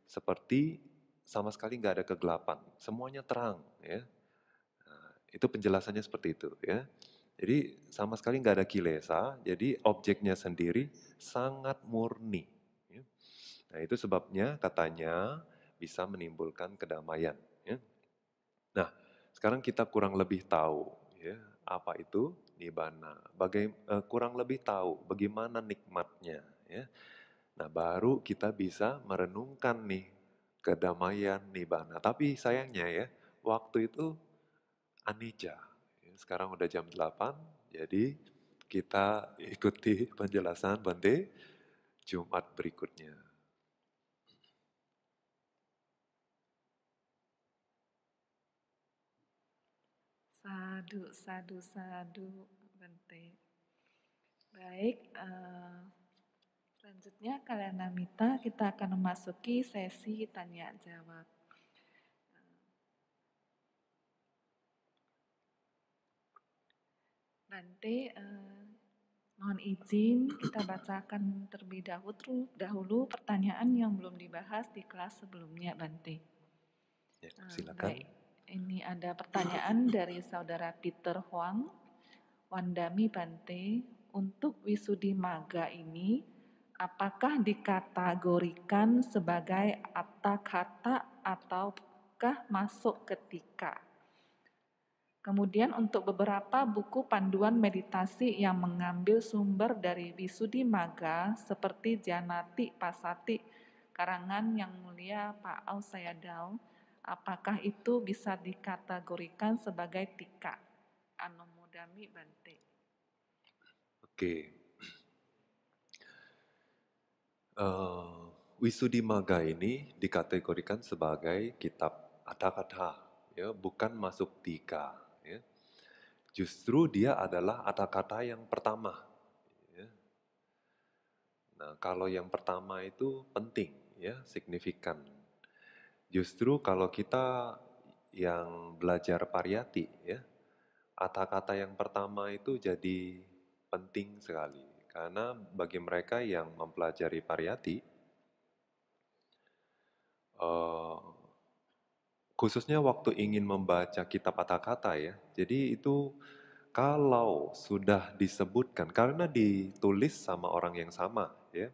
seperti sama sekali nggak ada kegelapan, semuanya terang ya. Nah, itu penjelasannya seperti itu ya. Jadi sama sekali nggak ada kilesa, jadi objeknya sendiri sangat murni. Ya. Nah itu sebabnya katanya bisa menimbulkan kedamaian. Ya. Nah, sekarang kita kurang lebih tahu ya, apa itu nibana, bagai, uh, kurang lebih tahu bagaimana nikmatnya. Ya. Nah, baru kita bisa merenungkan nih kedamaian nibana. Tapi sayangnya ya, waktu itu anija. Ya, sekarang udah jam 8, jadi kita ikuti penjelasan Bante Jumat berikutnya. Sadu, sadu, sadu, Bante. Baik, uh, selanjutnya kalian Namita, kita akan memasuki sesi tanya jawab. Bante, eh, mohon izin kita bacakan terlebih dahulu, dahulu pertanyaan yang belum dibahas di kelas sebelumnya, Bante. Ya, ah, silakan. baik. Ini ada pertanyaan dari saudara Peter Huang, Wandami Bante, untuk wisudi maga ini, apakah dikategorikan sebagai atta kata ataukah masuk ketika? Kemudian untuk beberapa buku panduan meditasi yang mengambil sumber dari Wisudi Maga seperti Janati Pasati, karangan Yang Mulia Pak Al Sayadaw, Apakah itu bisa dikategorikan sebagai tika? Anomodami Bante. Oke. Uh, eh, wisudimaga ini dikategorikan sebagai kitab atakata ya, bukan masuk tika. Ya. Justru dia adalah atakata yang pertama. Ya. Nah, kalau yang pertama itu penting, ya, signifikan Justru kalau kita yang belajar pariyati ya, kata-kata yang pertama itu jadi penting sekali. Karena bagi mereka yang mempelajari pariyati, uh, khususnya waktu ingin membaca kitab kata-kata ya, jadi itu kalau sudah disebutkan, karena ditulis sama orang yang sama ya,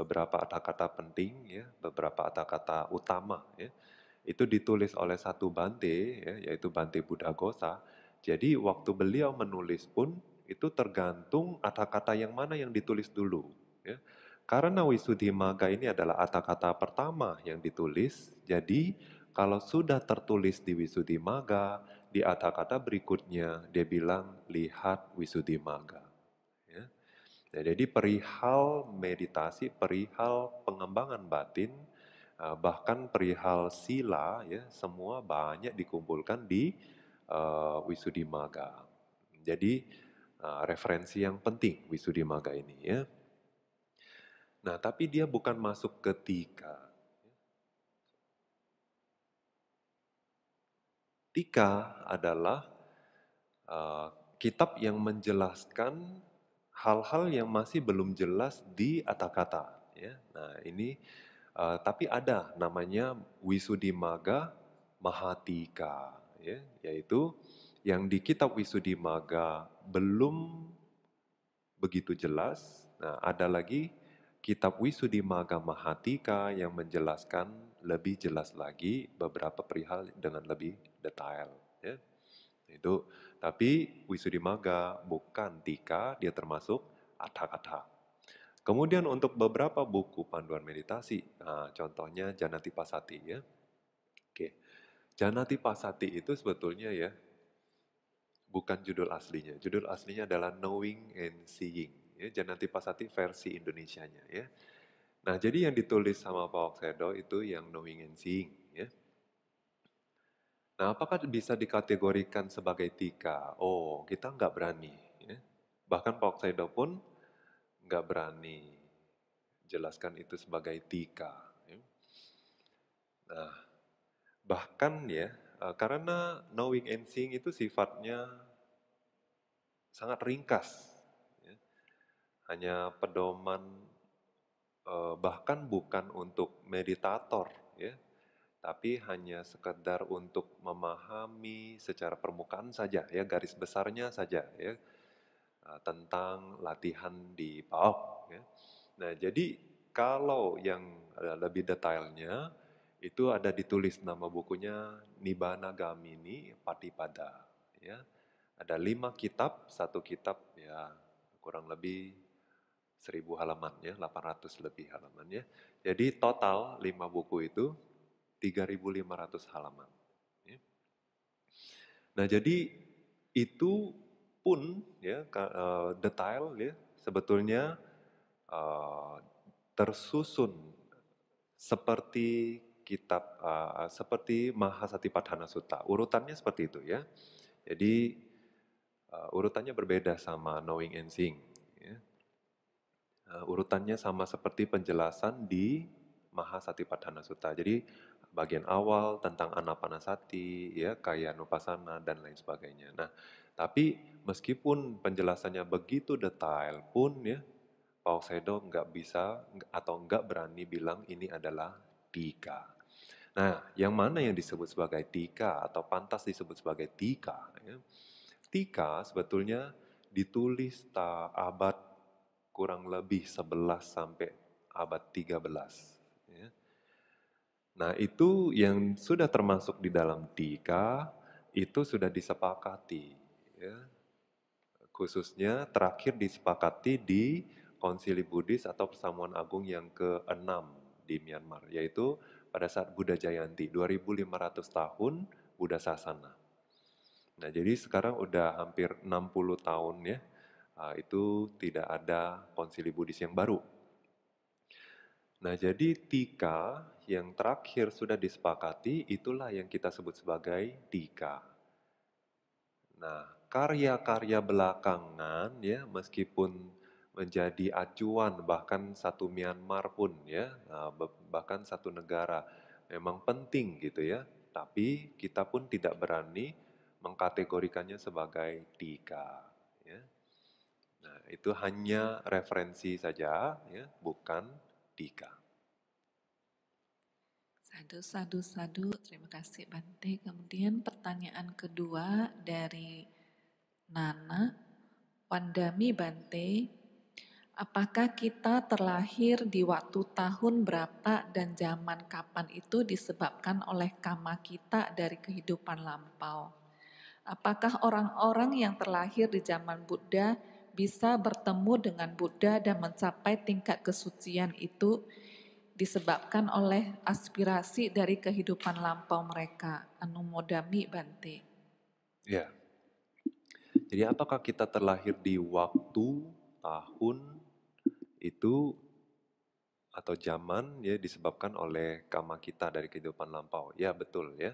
beberapa kata-kata penting ya, beberapa kata-kata utama ya. Itu ditulis oleh satu Bante ya, yaitu Bante Buddha Gosa. Jadi waktu beliau menulis pun itu tergantung kata-kata yang mana yang ditulis dulu ya. Karena Wisudhi Maga ini adalah kata-kata pertama yang ditulis, jadi kalau sudah tertulis di Wisudhi Maga, di kata-kata berikutnya dia bilang lihat Wisudhi Maga. Nah, jadi perihal meditasi, perihal pengembangan batin, eh, bahkan perihal sila ya semua banyak dikumpulkan di uh, eh, Wisudimaga. Jadi uh, referensi yang penting Wisudimaga ini ya. Nah, tapi dia bukan masuk ke tika. Tika adalah uh, kitab yang menjelaskan hal-hal yang masih belum jelas di kata-kata. Ya. Nah ini, uh, tapi ada namanya Wisudimaga Mahatika, ya, yaitu yang di kitab Wisudimaga belum begitu jelas. Nah ada lagi kitab Wisudimaga Mahatika yang menjelaskan lebih jelas lagi beberapa perihal dengan lebih detail. Ya. Itu tapi Wisudimaga bukan tika, dia termasuk atak-atak. Kemudian untuk beberapa buku panduan meditasi, nah, contohnya Janati Pasati ya. Oke. Janati Pasati itu sebetulnya ya bukan judul aslinya. Judul aslinya adalah Knowing and Seeing. Ya, Janati Pasati versi Indonesia-nya ya. Nah, jadi yang ditulis sama Pak Oksedo itu yang Knowing and Seeing ya. Nah, apakah bisa dikategorikan sebagai tika? Oh, kita nggak berani. Ya. Bahkan Pak Saido pun nggak berani jelaskan itu sebagai tika. Ya. Nah, bahkan ya, eh, karena knowing and seeing itu sifatnya sangat ringkas. Ya. Hanya pedoman, eh, bahkan bukan untuk meditator. Ya tapi hanya sekedar untuk memahami secara permukaan saja ya garis besarnya saja ya eh, tentang latihan di PAOK ya. Nah, jadi kalau yang eh, lebih detailnya itu ada ditulis nama bukunya Nibana Gamini Patipada ya. Ada lima kitab, satu kitab ya kurang lebih seribu halaman ya, 800 lebih halamannya. Jadi total lima buku itu 3.500 halaman. Ya. Nah jadi itu pun ya eh, detail ya sebetulnya uh, tersusun seperti kitab uh, seperti Padhana Sutta. Urutannya seperti itu ya. Jadi uh, urutannya berbeda sama Knowing and Seeing. Ya. Uh, urutannya sama seperti penjelasan di Maha Sutta. Jadi bagian awal tentang anapanasati, ya kaya nupasana dan lain sebagainya. Nah, tapi meskipun penjelasannya begitu detail pun ya Pak Sedo nggak bisa atau nggak berani bilang ini adalah tika. Nah, yang mana yang disebut sebagai tika atau pantas disebut sebagai tika? Ya? Tika sebetulnya ditulis ta abad kurang lebih 11 sampai abad 13 Nah, itu yang sudah termasuk di dalam tika itu sudah disepakati ya. Khususnya terakhir disepakati di Konsili Buddhis atau Pesamuan Agung yang ke-6 di Myanmar yaitu pada saat Buddha Jayanti 2500 tahun Buddha Sasana. Nah, jadi sekarang udah hampir 60 tahun ya. Ah, itu tidak ada konsili Buddhis yang baru Nah, jadi tika yang terakhir sudah disepakati itulah yang kita sebut sebagai tika. Nah, karya-karya belakangan ya meskipun menjadi acuan bahkan satu Myanmar pun ya nah, bahkan satu negara memang penting gitu ya tapi kita pun tidak berani mengkategorikannya sebagai tika ya. Nah, itu hanya referensi saja ya, bukan Dika. Sadu, sadu, sadu. Terima kasih Bante. Kemudian pertanyaan kedua dari Nana. Pandami Bante, apakah kita terlahir di waktu tahun berapa dan zaman kapan itu disebabkan oleh kama kita dari kehidupan lampau? Apakah orang-orang yang terlahir di zaman Buddha bisa bertemu dengan Buddha dan mencapai tingkat kesucian itu disebabkan oleh aspirasi dari kehidupan lampau mereka, anumodami bante. Ya. Jadi apakah kita terlahir di waktu, tahun itu atau zaman ya disebabkan oleh kama kita dari kehidupan lampau? Ya betul ya.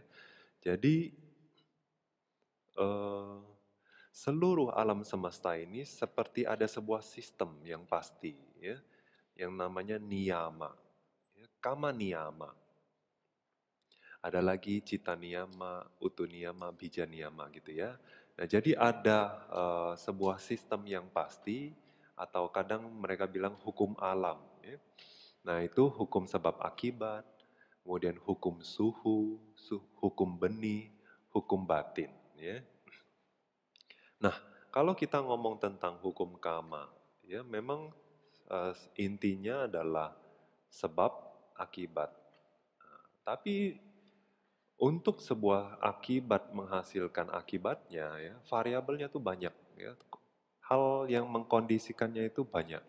Jadi eh, seluruh alam semesta ini seperti ada sebuah sistem yang pasti, ya, yang namanya niyama, ya, kama niyama. Ada lagi cita niyama, utu niyama, bija niyama gitu ya. Nah jadi ada uh, sebuah sistem yang pasti atau kadang mereka bilang hukum alam. Ya. Nah itu hukum sebab akibat, kemudian hukum suhu, suhu hukum benih, hukum batin. Ya Nah, kalau kita ngomong tentang hukum karma, ya memang uh, intinya adalah sebab akibat. Nah, tapi untuk sebuah akibat menghasilkan akibatnya, ya variabelnya tuh banyak, ya hal yang mengkondisikannya itu banyak.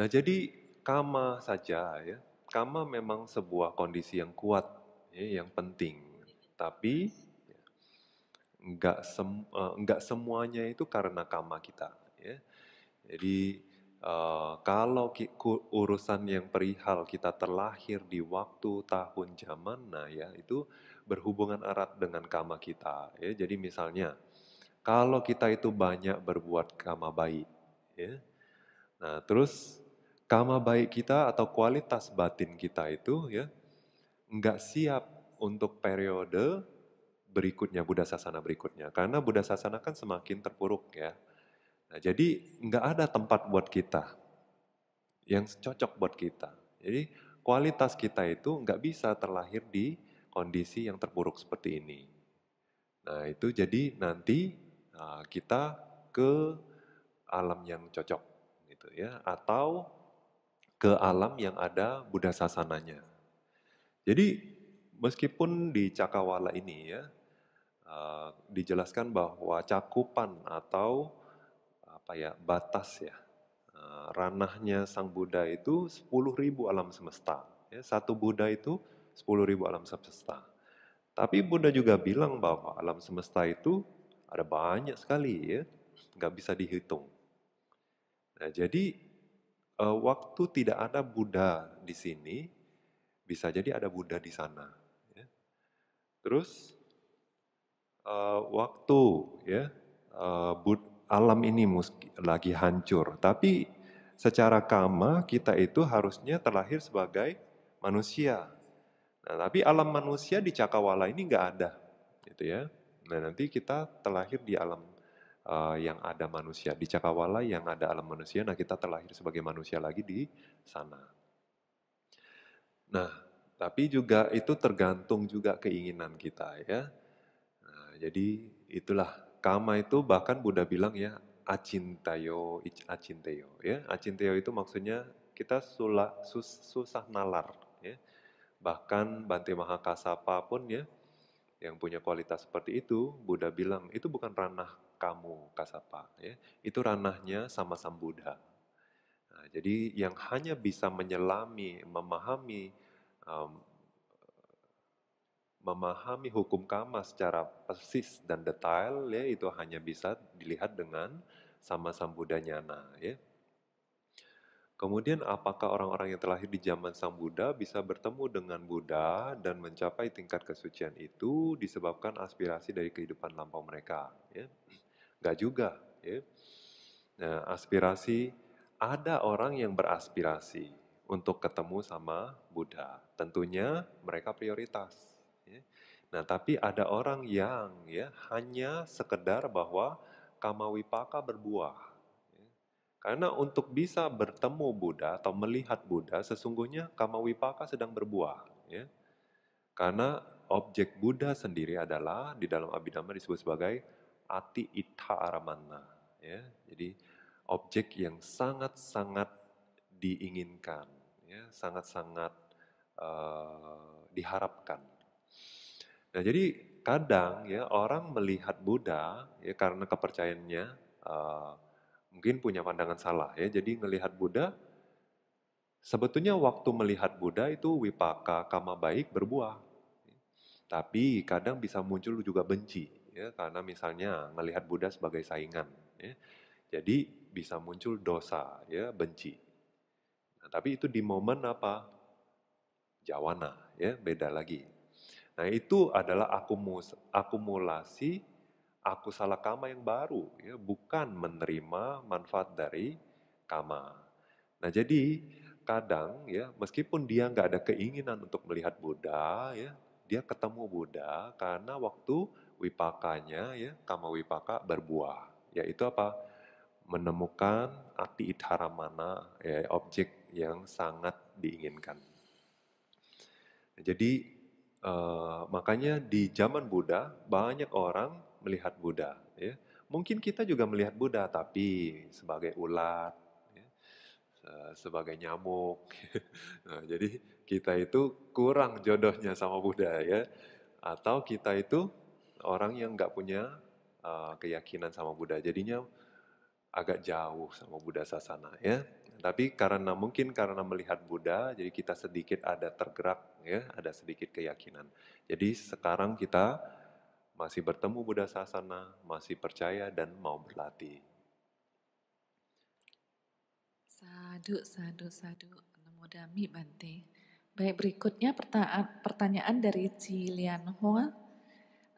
Nah, jadi kama saja ya. Kama memang sebuah kondisi yang kuat, ya, yang penting. Tapi nggak sem, eh, semuanya itu karena karma kita. Ya. Jadi eh, kalau urusan yang perihal kita terlahir di waktu tahun zaman, nah ya itu berhubungan erat dengan karma kita. Ya. Jadi misalnya kalau kita itu banyak berbuat karma baik, ya. nah terus karma baik kita atau kualitas batin kita itu ya nggak siap untuk periode berikutnya, Buddha Sasana berikutnya. Karena Buddha Sasana kan semakin terpuruk ya. Nah, jadi nggak ada tempat buat kita yang cocok buat kita. Jadi kualitas kita itu nggak bisa terlahir di kondisi yang terpuruk seperti ini. Nah itu jadi nanti nah, kita ke alam yang cocok gitu ya atau ke alam yang ada Buddha sasananya. Jadi meskipun di Cakawala ini ya Eh, dijelaskan bahwa cakupan atau apa ya batas ya eh, ranahnya sang Buddha itu 10.000 alam semesta. Ya, satu Buddha itu 10.000 alam semesta. Tapi Buddha juga bilang bahwa alam semesta itu ada banyak sekali ya, nggak bisa dihitung. Nah, jadi eh, waktu tidak ada Buddha di sini, bisa jadi ada Buddha di sana. Ya. Terus uh, waktu ya uh, but, alam ini lagi hancur, tapi secara kama kita itu harusnya terlahir sebagai manusia. Nah, tapi alam manusia di cakawala ini nggak ada, gitu ya. Nah, nanti kita terlahir di alam uh, yang ada manusia di cakawala yang ada alam manusia. Nah, kita terlahir sebagai manusia lagi di sana. Nah, tapi juga itu tergantung juga keinginan kita ya. Jadi itulah kama itu bahkan Buddha bilang ya acintayo, acintayo ya. Acintayo itu maksudnya kita sula, sus, susah nalar ya. Bahkan Bante Mahakasapa pun ya yang punya kualitas seperti itu, Buddha bilang itu bukan ranah kamu Kasapa ya. Itu ranahnya sama-sama Buddha. Nah, jadi yang hanya bisa menyelami, memahami um, memahami hukum kama secara persis dan detail ya itu hanya bisa dilihat dengan sama Sambuddha nyana ya. Kemudian apakah orang-orang yang terlahir di zaman Sang Buddha bisa bertemu dengan Buddha dan mencapai tingkat kesucian itu disebabkan aspirasi dari kehidupan lampau mereka? Ya? Gak juga. Ya? Nah, aspirasi ada orang yang beraspirasi untuk ketemu sama Buddha. Tentunya mereka prioritas Ya. Nah, tapi ada orang yang ya hanya sekedar bahwa kamawipaka berbuah. Ya. Karena untuk bisa bertemu Buddha atau melihat Buddha, sesungguhnya kamawipaka sedang berbuah. Ya. Karena objek Buddha sendiri adalah di dalam Abhidhamma disebut sebagai ati itha aramana. Ya. Jadi objek yang sangat-sangat diinginkan, sangat ya, sangat-sangat uh, diharapkan. Nah, jadi kadang ya orang melihat Buddha ya karena kepercayaannya uh, mungkin punya pandangan salah ya. Jadi melihat Buddha sebetulnya waktu melihat Buddha itu wipaka kama baik berbuah. Tapi kadang bisa muncul juga benci ya karena misalnya melihat Buddha sebagai saingan ya. Jadi bisa muncul dosa ya benci. Nah, tapi itu di momen apa? Jawana ya beda lagi. Nah itu adalah akumus, akumulasi aku salah kama yang baru, ya, bukan menerima manfaat dari kama. Nah jadi kadang ya meskipun dia nggak ada keinginan untuk melihat Buddha ya dia ketemu Buddha karena waktu wipakanya ya kama wipaka berbuah yaitu apa menemukan ati idharamana ya objek yang sangat diinginkan. nah, Jadi Uh, makanya di zaman Buddha banyak orang melihat Buddha. Ya. Mungkin kita juga melihat Buddha, tapi sebagai ulat, ya, sebagai nyamuk. nah, jadi kita itu kurang jodohnya sama Buddha ya. Atau kita itu orang yang nggak punya uh, keyakinan sama Buddha. Jadinya agak jauh sama Buddha sasana ya. Tapi karena mungkin karena melihat Buddha, jadi kita sedikit ada tergerak ya, ada sedikit keyakinan. Jadi sekarang kita masih bertemu Buddha Sasana, masih percaya dan mau berlatih. Sadu, sadu, sadu. Namodami Bante. Baik, berikutnya pertanyaan dari Cilian Hoa.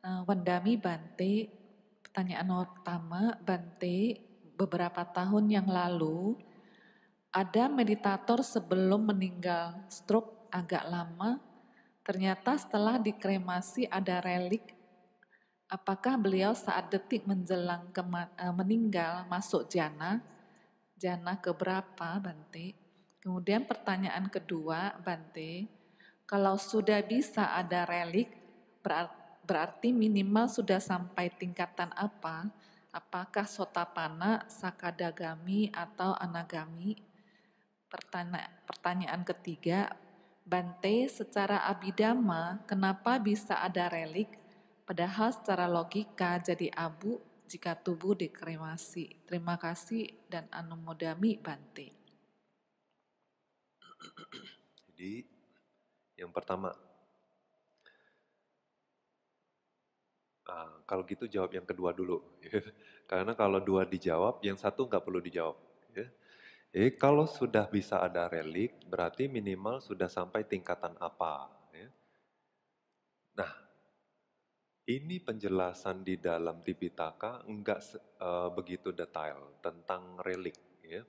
Eh, Wandami Bante, pertanyaan pertama, Bante beberapa tahun yang lalu ada meditator sebelum meninggal stroke agak lama, ternyata setelah dikremasi ada relik. Apakah beliau saat detik menjelang eh, meninggal masuk jana? Jana ke berapa, Bante? Kemudian pertanyaan kedua, Bante, kalau sudah bisa ada relik, berarti minimal sudah sampai tingkatan apa? Apakah sotapana, sakadagami, atau anagami? Pertanya pertanyaan ketiga, Bante secara abidama kenapa bisa ada relik padahal secara logika jadi abu jika tubuh dikremasi. Terima kasih dan anumodami Bante. Jadi yang pertama, ah, kalau gitu jawab yang kedua dulu. Ya. Karena kalau dua dijawab, yang satu nggak perlu dijawab. Ya. Eh kalau sudah bisa ada relik, berarti minimal sudah sampai tingkatan apa. Ya. Nah, ini penjelasan di dalam Tipitaka enggak uh, begitu detail tentang relik. Ya.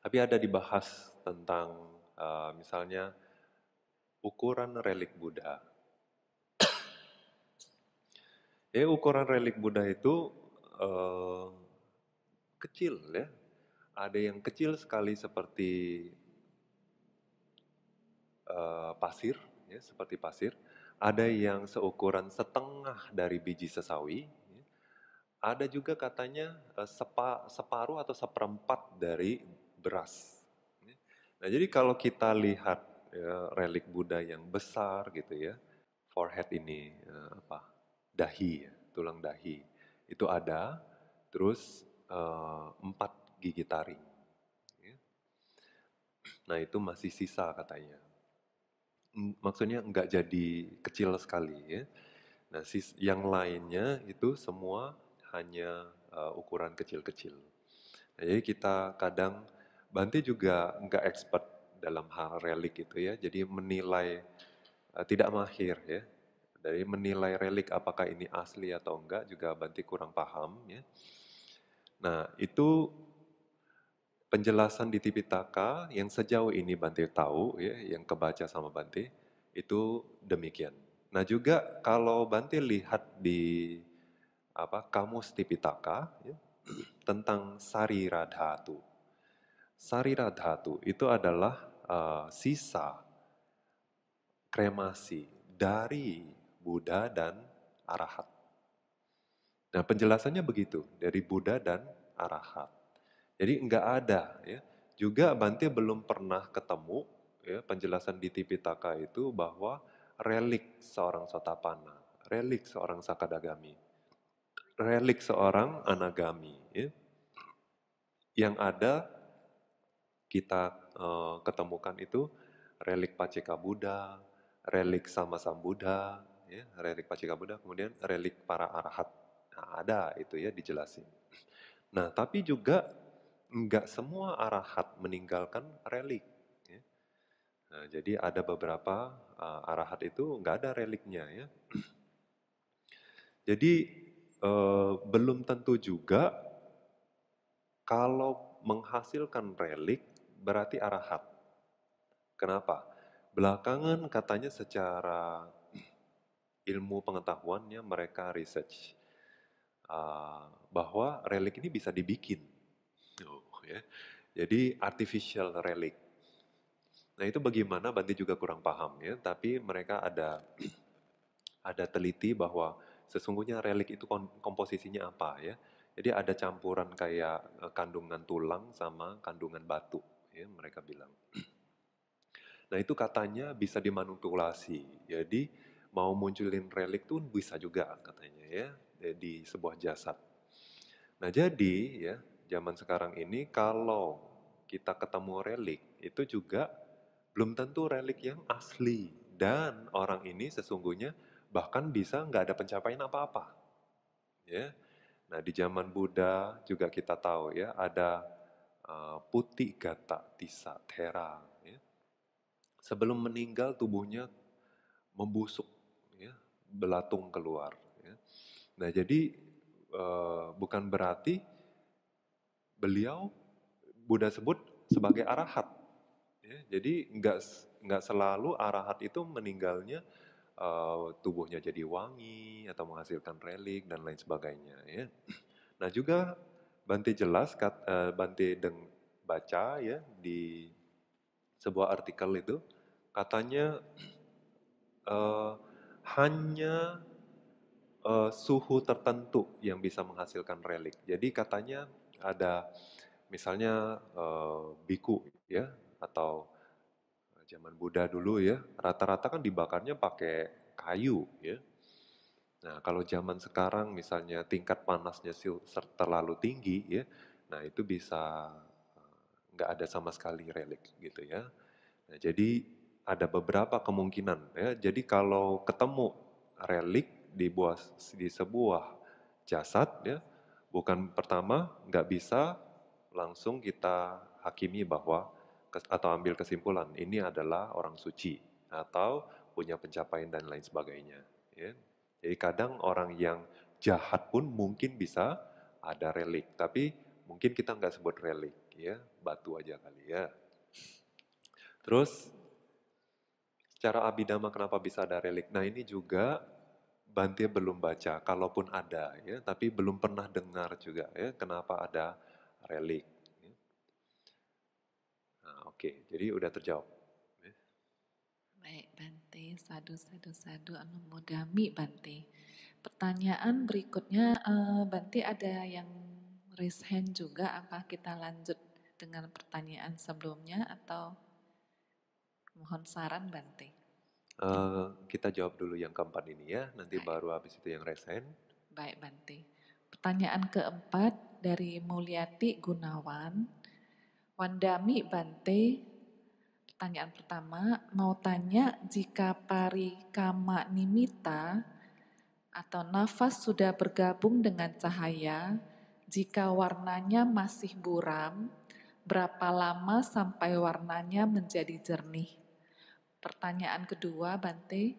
Tapi ada dibahas tentang uh, misalnya ukuran relik Buddha. Eh ukuran relik Buddha itu uh, kecil ya, ada yang kecil sekali seperti uh, pasir, ya, seperti pasir. Ada yang seukuran setengah dari biji sesawi. Ya. Ada juga katanya uh, sepa, separuh atau seperempat dari beras. Ya. Nah, jadi kalau kita lihat ya, relik Buddha yang besar gitu ya, forehead ini uh, apa dahi, ya, tulang dahi itu ada. Terus uh, empat gigi taring. Ya. Nah itu masih sisa katanya. Maksudnya nggak jadi kecil sekali ya. Nah sis yang lainnya itu semua hanya uh, ukuran kecil-kecil. Nah, jadi kita kadang Banti juga nggak expert dalam hal relik itu ya. Jadi menilai uh, tidak mahir ya. Dari menilai relik apakah ini asli atau enggak juga Banti kurang paham ya. Nah, itu penjelasan di Tipitaka yang sejauh ini Bante tahu ya, yang kebaca sama Bante itu demikian. Nah juga kalau Bante lihat di apa kamus Tipitaka ya, tentang Sari Radhatu. Sari Radhatu itu adalah uh, sisa kremasi dari Buddha dan Arahat. Nah penjelasannya begitu dari Buddha dan Arahat. Jadi enggak ada. Ya. Juga Bante belum pernah ketemu ya, penjelasan di Tipitaka itu bahwa relik seorang sotapana, relik seorang sakadagami, relik seorang anagami. Ya. Yang ada kita uh, ketemukan itu relik Paceka Buddha, relik sama Sam Buddha, ya, relik Paceka Buddha, kemudian relik para arahat. Nah, ada itu ya dijelasin. Nah, tapi juga nggak semua arahat meninggalkan relik. Ya. Nah, jadi ada beberapa uh, arahat itu nggak ada reliknya ya. Jadi uh, belum tentu juga kalau menghasilkan relik berarti arahat. Kenapa? Belakangan katanya secara ilmu pengetahuannya mereka research uh, bahwa relik ini bisa dibikin. Oh ya. Jadi artificial relic. Nah itu bagaimana Banti juga kurang paham ya, tapi mereka ada ada teliti bahwa sesungguhnya relik itu komposisinya apa ya. Jadi ada campuran kayak eh, kandungan tulang sama kandungan batu ya mereka bilang. Nah itu katanya bisa dimanipulasi. Jadi mau munculin relik tuh bisa juga katanya ya di sebuah jasad. Nah jadi ya zaman sekarang ini kalau kita ketemu relik itu juga belum tentu relik yang asli dan orang ini sesungguhnya bahkan bisa nggak ada pencapaian apa-apa ya nah di zaman Buddha juga kita tahu ya ada uh, eh, putih gata tisa tera ya. sebelum meninggal tubuhnya membusuk ya belatung keluar ya. nah jadi uh, bukan berarti beliau Buddha sebut sebagai arahat. Ya, jadi nggak nggak selalu arahat itu meninggalnya uh, tubuhnya jadi wangi atau menghasilkan relik dan lain sebagainya. Ya. Nah juga Bante jelas, kat, uh, eh, Bante deng baca ya di sebuah artikel itu katanya uh, hanya uh, suhu tertentu yang bisa menghasilkan relik. Jadi katanya ada misalnya uh, biku ya atau zaman Buddha dulu ya, rata-rata kan dibakarnya pakai kayu ya. Nah kalau zaman sekarang misalnya tingkat panasnya terlalu tinggi ya, nah itu bisa eh, nggak ada sama sekali relik gitu ya. Nah, jadi ada beberapa kemungkinan ya. Jadi kalau ketemu relik di, buah, di sebuah jasad ya, Bukan pertama, nggak bisa langsung kita hakimi bahwa atau ambil kesimpulan ini adalah orang suci atau punya pencapaian dan lain sebagainya. Ya. Jadi kadang orang yang jahat pun mungkin bisa ada relik, tapi mungkin kita nggak sebut relik, ya batu aja kali ya. Terus secara abidama kenapa bisa ada relik? Nah ini juga Bantia belum baca, kalaupun ada, ya, tapi belum pernah dengar juga, ya, kenapa ada relik. Ya. Nah, Oke, okay. jadi udah terjawab. Ya. Baik, Bante, sadu, sadu, sadu, anumodami, Bante. Pertanyaan berikutnya, uh, eh, Bante ada yang raise hand juga, apa kita lanjut dengan pertanyaan sebelumnya atau mohon saran Bante? Iya. Eh, kita jawab dulu yang keempat ini ya, nanti baru habis itu yang resen. Baik, Bante. Pertanyaan keempat dari Mulyati Gunawan. Wandami Bante, pertanyaan pertama, mau tanya jika pari kama nimita atau nafas sudah bergabung dengan cahaya, jika warnanya masih buram, berapa lama sampai warnanya menjadi jernih? Pertanyaan kedua, Bante,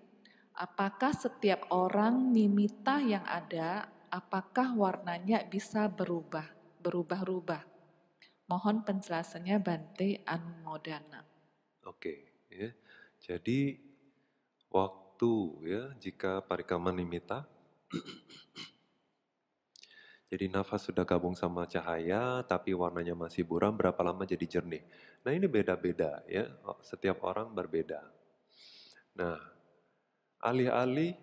apakah setiap orang nimita yang ada, apakah warnanya bisa berubah, berubah-ubah? Mohon penjelasannya Bante Anumodana. Oke, ya. Jadi waktu ya jika parikama nimita jadi nafas sudah gabung sama cahaya, tapi warnanya masih buram, berapa lama jadi jernih? Nah ini beda-beda ya, setiap orang berbeda. Nah, alih-alih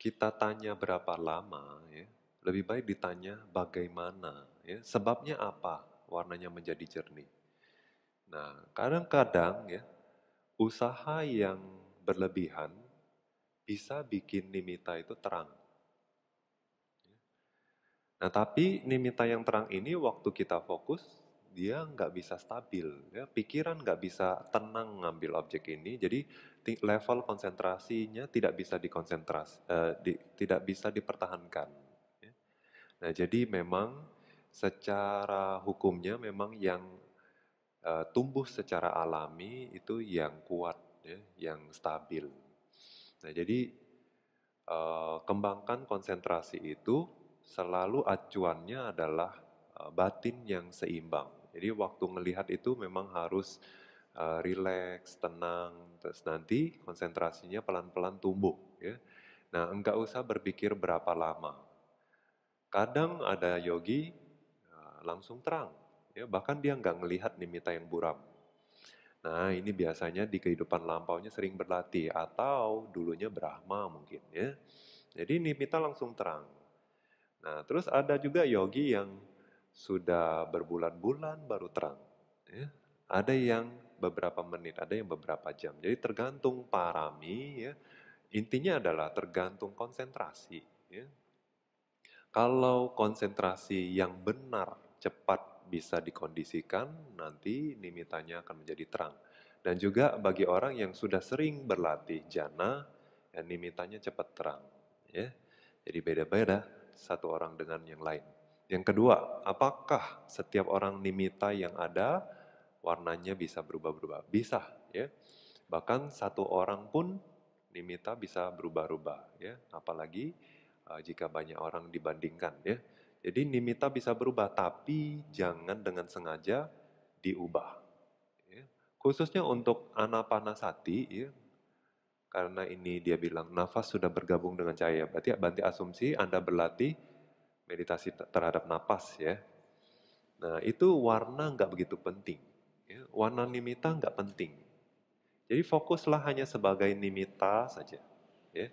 kita tanya berapa lama, ya, lebih baik ditanya bagaimana, ya, sebabnya apa warnanya menjadi jernih. Nah, kadang-kadang ya, usaha yang berlebihan bisa bikin nimita itu terang. Nah, tapi nimita yang terang ini waktu kita fokus dia nggak bisa stabil, ya. pikiran nggak bisa tenang ngambil objek ini, jadi level konsentrasinya tidak bisa dikonsentrasi, uh, di, tidak bisa dipertahankan. Ya. Nah, jadi memang secara hukumnya memang yang uh, tumbuh secara alami itu yang kuat, ya, yang stabil. Nah, jadi uh, kembangkan konsentrasi itu selalu acuannya adalah batin yang seimbang. Jadi waktu ngelihat itu memang harus uh, eh, rileks, tenang, terus nanti konsentrasinya pelan-pelan tumbuh ya. Nah, enggak usah berpikir berapa lama. Kadang ada yogi uh, langsung terang, ya bahkan dia enggak ngelihat nimita yang buram. Nah, ini biasanya di kehidupan lampaunya sering berlatih atau dulunya Brahma mungkin ya. Jadi nimita langsung terang. Nah, terus ada juga yogi yang sudah berbulan-bulan baru terang. Ya. Ada yang beberapa menit, ada yang beberapa jam. Jadi tergantung parami. Ya. Intinya adalah tergantung konsentrasi. Ya. Kalau konsentrasi yang benar cepat bisa dikondisikan, nanti nimitanya akan menjadi terang. Dan juga bagi orang yang sudah sering berlatih jana, ya, nimitanya cepat terang. Ya. Jadi beda-beda satu orang dengan yang lain. Yang kedua, apakah setiap orang nimita yang ada warnanya bisa berubah-berubah? Bisa, ya. Bahkan satu orang pun nimita bisa berubah-ubah, ya. Apalagi uh, jika banyak orang dibandingkan, ya. Jadi nimita bisa berubah, tapi jangan dengan sengaja diubah. Ya. Khususnya untuk anapanasati, ya, karena ini dia bilang nafas sudah bergabung dengan cahaya. Berarti ya, banti asumsi Anda berlatih meditasi terhadap napas ya. Nah itu warna nggak begitu penting. Ya. Warna nimita nggak penting. Jadi fokuslah hanya sebagai nimita saja. Ya.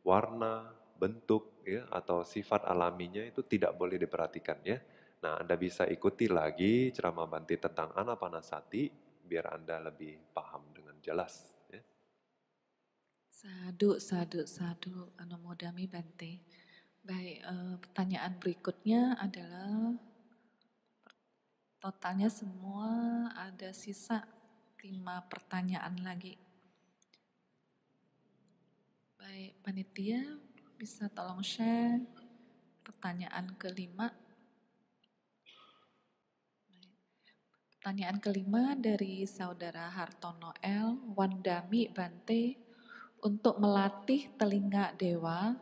Warna, bentuk, ya, atau sifat alaminya itu tidak boleh diperhatikan ya. Nah Anda bisa ikuti lagi ceramah Banti tentang Anapanasati biar Anda lebih paham dengan jelas. Ya. Sadu, sadu, sadu, anomodami Bante. Baik, e, pertanyaan berikutnya adalah totalnya semua ada sisa lima pertanyaan lagi. Baik, panitia bisa tolong share pertanyaan kelima. Pertanyaan kelima dari saudara Hartono L, Wandami Bante, untuk melatih telinga dewa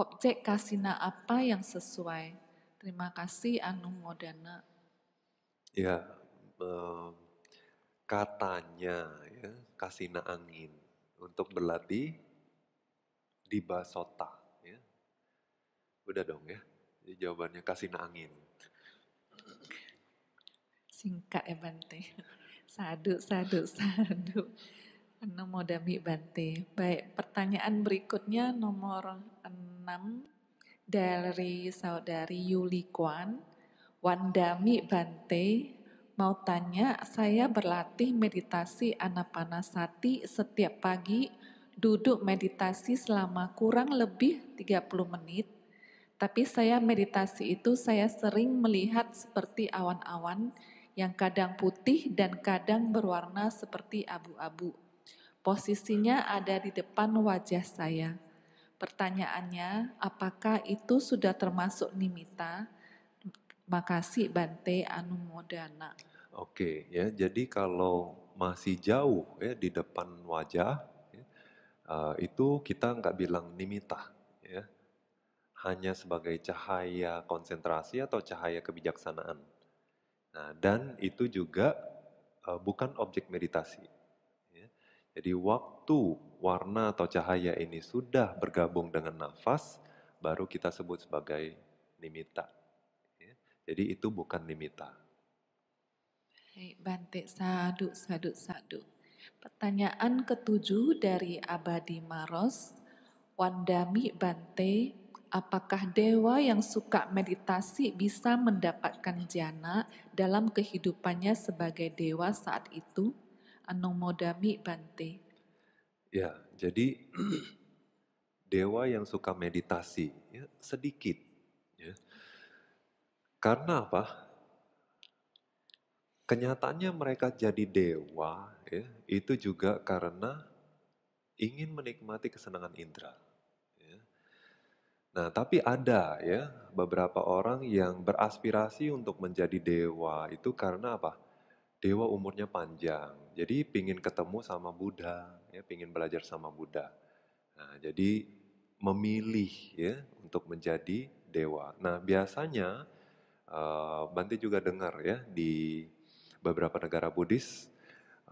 objek kasina apa yang sesuai. Terima kasih Anu Modana. Ya, um, katanya ya, kasina angin untuk berlatih di basota. Ya. Udah dong ya, Jadi jawabannya kasina angin. Singkat ya Bante. Sadu, sadu, sadu. Anu Modami Bante. Baik, pertanyaan berikutnya nomor 6. dari saudari Yuli Kwan, Wandami Bante, mau tanya saya berlatih meditasi anapanasati setiap pagi, duduk meditasi selama kurang lebih 30 menit, tapi saya meditasi itu saya sering melihat seperti awan-awan yang kadang putih dan kadang berwarna seperti abu-abu. Posisinya ada di depan wajah saya Pertanyaannya, apakah itu sudah termasuk nimita? Makasih Bante Anumodana. Oke, ya. Jadi kalau masih jauh ya di depan wajah, ya, eh, itu kita nggak bilang nimita, ya. Hanya sebagai cahaya konsentrasi atau cahaya kebijaksanaan. Nah, dan itu juga eh, bukan objek meditasi. Ya. Jadi waktu warna atau cahaya ini sudah bergabung dengan nafas, baru kita sebut sebagai nimita. Ya, jadi itu bukan nimita. Bante sadu sadu sadu. Pertanyaan ketujuh dari Abadi Maros, Wandami Bante, apakah dewa yang suka meditasi bisa mendapatkan jana dalam kehidupannya sebagai dewa saat itu? Anomodami Bante. Ya, jadi dewa yang suka meditasi ya, sedikit. Ya. Karena apa? Kenyataannya mereka jadi dewa ya, itu juga karena ingin menikmati kesenangan indera. Ya. Nah, tapi ada ya beberapa orang yang beraspirasi untuk menjadi dewa itu karena apa? Dewa umurnya panjang jadi pingin ketemu sama Buddha, ya, pingin belajar sama Buddha. Nah, jadi memilih ya untuk menjadi dewa. Nah biasanya uh, Banti juga dengar ya di beberapa negara Buddhis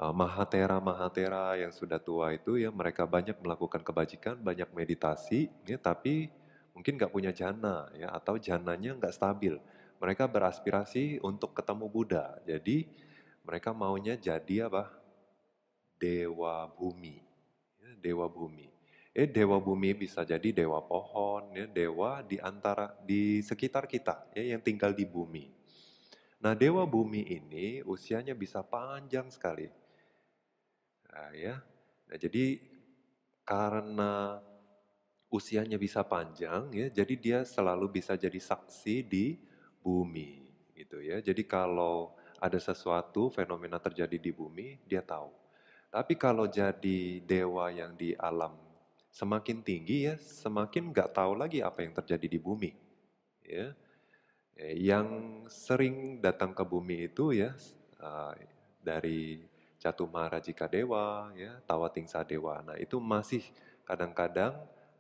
uh, eh, mahatera mahatera yang sudah tua itu ya mereka banyak melakukan kebajikan, banyak meditasi, ya tapi mungkin nggak punya jana ya atau jananya nggak stabil. Mereka beraspirasi untuk ketemu Buddha. Jadi mereka maunya jadi apa? dewa bumi. Ya, dewa bumi. Eh dewa bumi bisa jadi dewa pohon, ya, dewa di antara di sekitar kita ya yang tinggal di bumi. Nah, dewa bumi ini usianya bisa panjang sekali. Nah, ya. Nah, jadi karena usianya bisa panjang ya, jadi dia selalu bisa jadi saksi di bumi gitu ya. Jadi kalau ada sesuatu fenomena terjadi di bumi, dia tahu. Tapi kalau jadi dewa yang di alam semakin tinggi ya, semakin nggak tahu lagi apa yang terjadi di bumi. Ya, eh, yang sering datang ke bumi itu ya uh, dari Catu jika Dewa, ya Tawatingsa Dewa. Nah itu masih kadang-kadang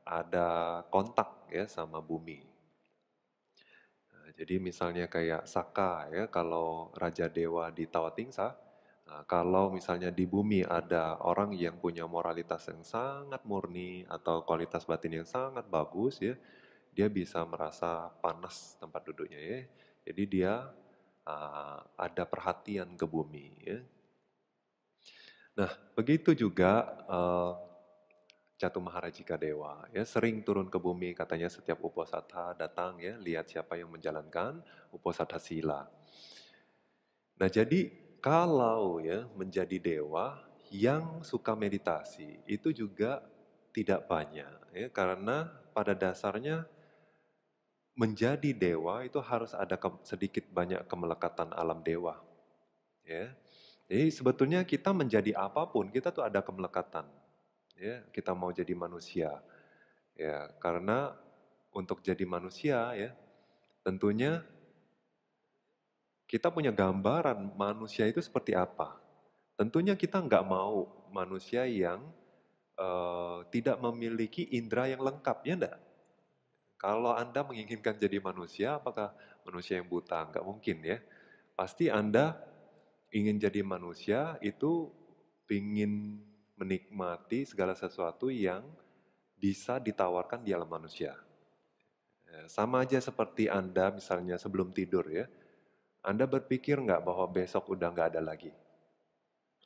ada kontak ya sama bumi. Nah, jadi misalnya kayak Saka ya kalau Raja Dewa di Tawatingsa, Nah, kalau misalnya di bumi ada orang yang punya moralitas yang sangat murni atau kualitas batin yang sangat bagus ya, dia bisa merasa panas tempat duduknya ya. Jadi dia uh, ada perhatian ke bumi ya. Nah, begitu juga uh, eh, Catu Maharajika Dewa ya sering turun ke bumi katanya setiap Uposatha datang ya lihat siapa yang menjalankan Uposatha Sila. Nah, jadi kalau ya menjadi dewa yang suka meditasi itu juga tidak banyak ya karena pada dasarnya menjadi dewa itu harus ada ke, sedikit banyak kemelekatan alam dewa ya jadi sebetulnya kita menjadi apapun kita tuh ada kemelekatan ya kita mau jadi manusia ya karena untuk jadi manusia ya tentunya kita punya gambaran manusia itu seperti apa. Tentunya kita nggak mau manusia yang uh, tidak memiliki indera yang lengkap, ya enggak? Kalau Anda menginginkan jadi manusia, apakah manusia yang buta? Nggak mungkin ya. Pasti Anda ingin jadi manusia itu ingin menikmati segala sesuatu yang bisa ditawarkan di alam manusia. Eh, sama aja seperti Anda misalnya sebelum tidur ya, anda berpikir nggak bahwa besok udah nggak ada lagi?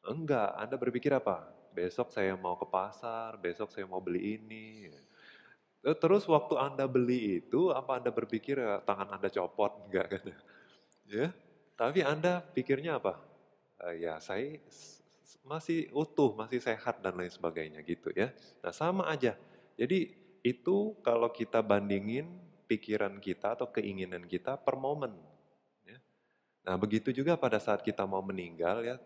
Enggak, Anda berpikir apa? Besok saya mau ke pasar, besok saya mau beli ini. Eh, terus waktu Anda beli itu, apa Anda berpikir eh, tangan Anda copot? Enggak kan? Ya, tapi Anda pikirnya apa? Eh, ya, saya masih utuh, masih sehat dan lain sebagainya gitu ya. Nah, sama aja. Jadi itu kalau kita bandingin pikiran kita atau keinginan kita per moment. Nah, begitu juga pada saat kita mau meninggal ya,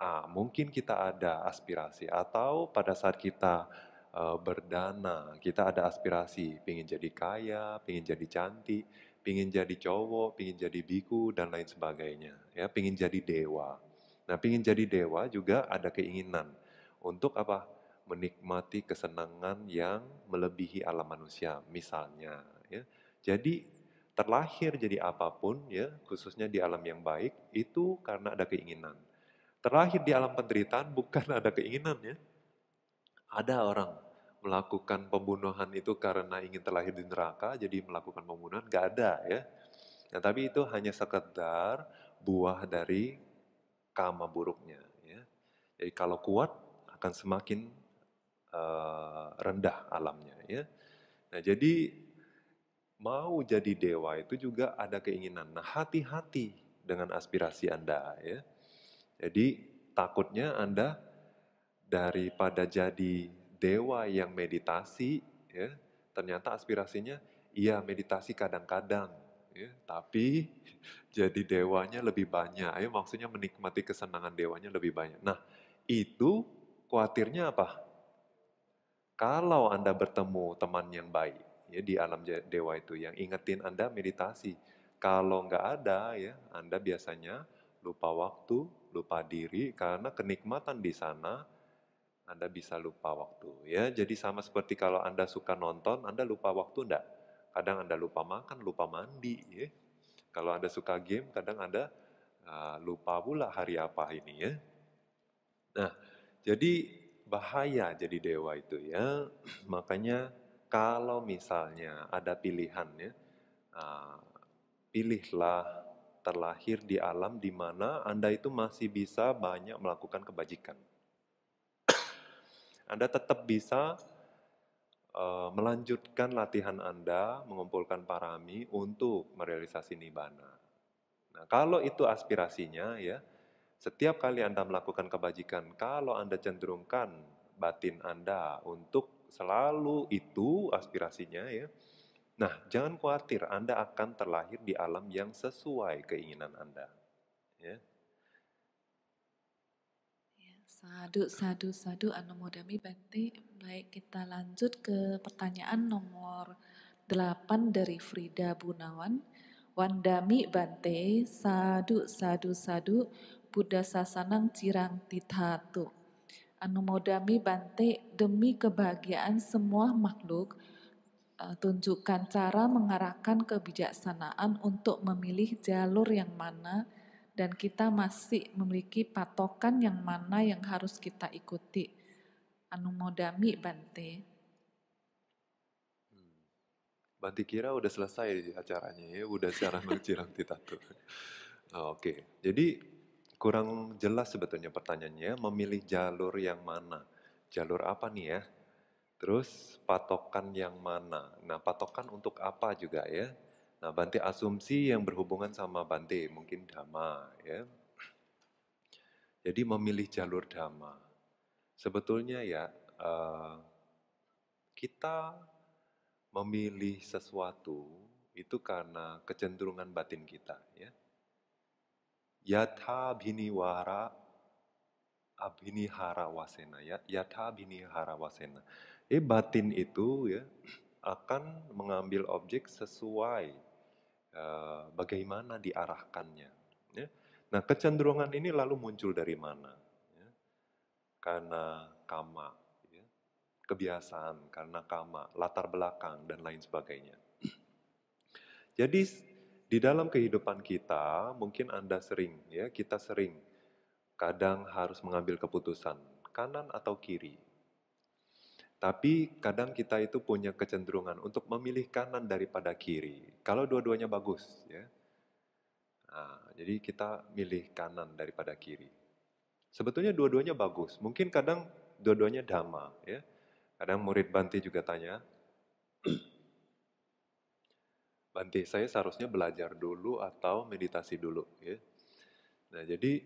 ah, mungkin kita ada aspirasi atau pada saat kita uh, berdana, kita ada aspirasi, pingin jadi kaya, pingin jadi cantik, pingin jadi cowok, pingin jadi biku dan lain sebagainya, ya, pingin jadi dewa. Nah, pingin jadi dewa juga ada keinginan untuk apa? Menikmati kesenangan yang melebihi alam manusia, misalnya. Ya. Jadi terlahir jadi apapun ya, khususnya di alam yang baik itu karena ada keinginan. Terlahir di alam penderitaan bukan ada keinginan ya. Ada orang melakukan pembunuhan itu karena ingin terlahir di neraka, jadi melakukan pembunuhan gak ada ya. Nah, tapi itu hanya sekedar buah dari kama buruknya. Ya. Jadi kalau kuat akan semakin uh, rendah alamnya. Ya. Nah jadi mau jadi dewa itu juga ada keinginan. Nah, hati-hati dengan aspirasi Anda ya. Jadi takutnya Anda daripada jadi dewa yang meditasi ya, ternyata aspirasinya iya meditasi kadang-kadang ya, tapi jadi dewanya lebih banyak. Ayo maksudnya menikmati kesenangan dewanya lebih banyak. Nah, itu khawatirnya apa? Kalau Anda bertemu teman yang baik, ya di alam dewa itu yang ingetin Anda meditasi. Kalau nggak ada ya, Anda biasanya lupa waktu, lupa diri karena kenikmatan di sana Anda bisa lupa waktu ya. Jadi sama seperti kalau Anda suka nonton, Anda lupa waktu enggak? Kadang Anda lupa makan, lupa mandi ya. Kalau Anda suka game, kadang Anda uh, lupa pula hari apa ini ya. Nah, jadi bahaya jadi dewa itu ya. Makanya kalau misalnya ada pilihannya, uh, pilihlah terlahir di alam di mana Anda itu masih bisa banyak melakukan kebajikan. Anda tetap bisa eh, melanjutkan latihan Anda, mengumpulkan parami untuk merealisasi nibana. Nah, kalau itu aspirasinya ya, setiap kali Anda melakukan kebajikan, kalau Anda cenderungkan batin Anda untuk Selalu itu aspirasinya ya. Nah, jangan khawatir, Anda akan terlahir di alam yang sesuai keinginan Anda. Ya. ya sadu, sadu, sadu, anomodami Bante. Baik, kita lanjut ke pertanyaan nomor 8 dari Frida Bunawan. Wandami Bante, sadu, sadu, sadu, Buddha Sasanang Cirang Tithatu. Anumodami Bante, demi kebahagiaan semua makhluk, eh, tunjukkan cara mengarahkan kebijaksanaan untuk memilih jalur yang mana dan kita masih memiliki patokan yang mana yang harus kita ikuti. Anumodami Bante. Hmm. Banti kira udah selesai acaranya ya, udah secara cirang titatu. Oke, okay. jadi Kurang jelas sebetulnya pertanyaannya, memilih jalur yang mana? Jalur apa nih ya? Terus patokan yang mana? Nah, patokan untuk apa juga ya? Nah, Bante asumsi yang berhubungan sama Bante, mungkin Dhamma ya. Jadi memilih jalur Dhamma. Sebetulnya ya, eh, kita memilih sesuatu itu karena kecenderungan batin kita ya yatha abhini hara wasena ya yatha hara wasena eh batin itu ya akan mengambil objek sesuai uh, bagaimana diarahkannya ya. nah kecenderungan ini lalu muncul dari mana ya. karena kama ya. kebiasaan karena kama latar belakang dan lain sebagainya jadi di dalam kehidupan kita mungkin Anda sering ya, kita sering kadang harus mengambil keputusan kanan atau kiri. Tapi kadang kita itu punya kecenderungan untuk memilih kanan daripada kiri. Kalau dua-duanya bagus ya. Nah, jadi kita milih kanan daripada kiri. Sebetulnya dua-duanya bagus. Mungkin kadang dua-duanya dhamma ya. Kadang murid Banti juga tanya, Bante, saya seharusnya belajar dulu atau meditasi dulu. Ya. Nah, jadi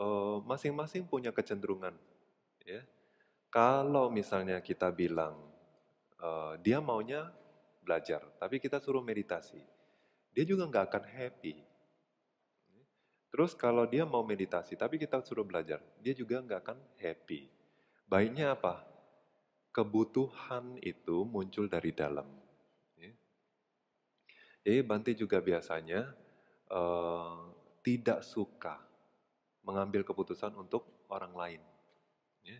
eh, masing-masing uh, punya kecenderungan. Ya. Kalau misalnya kita bilang uh, dia maunya belajar, tapi kita suruh meditasi, dia juga nggak akan happy. Terus kalau dia mau meditasi, tapi kita suruh belajar, dia juga nggak akan happy. Baiknya apa? Kebutuhan itu muncul dari dalam jadi Banti juga biasanya uh, tidak suka mengambil keputusan untuk orang lain. Ya.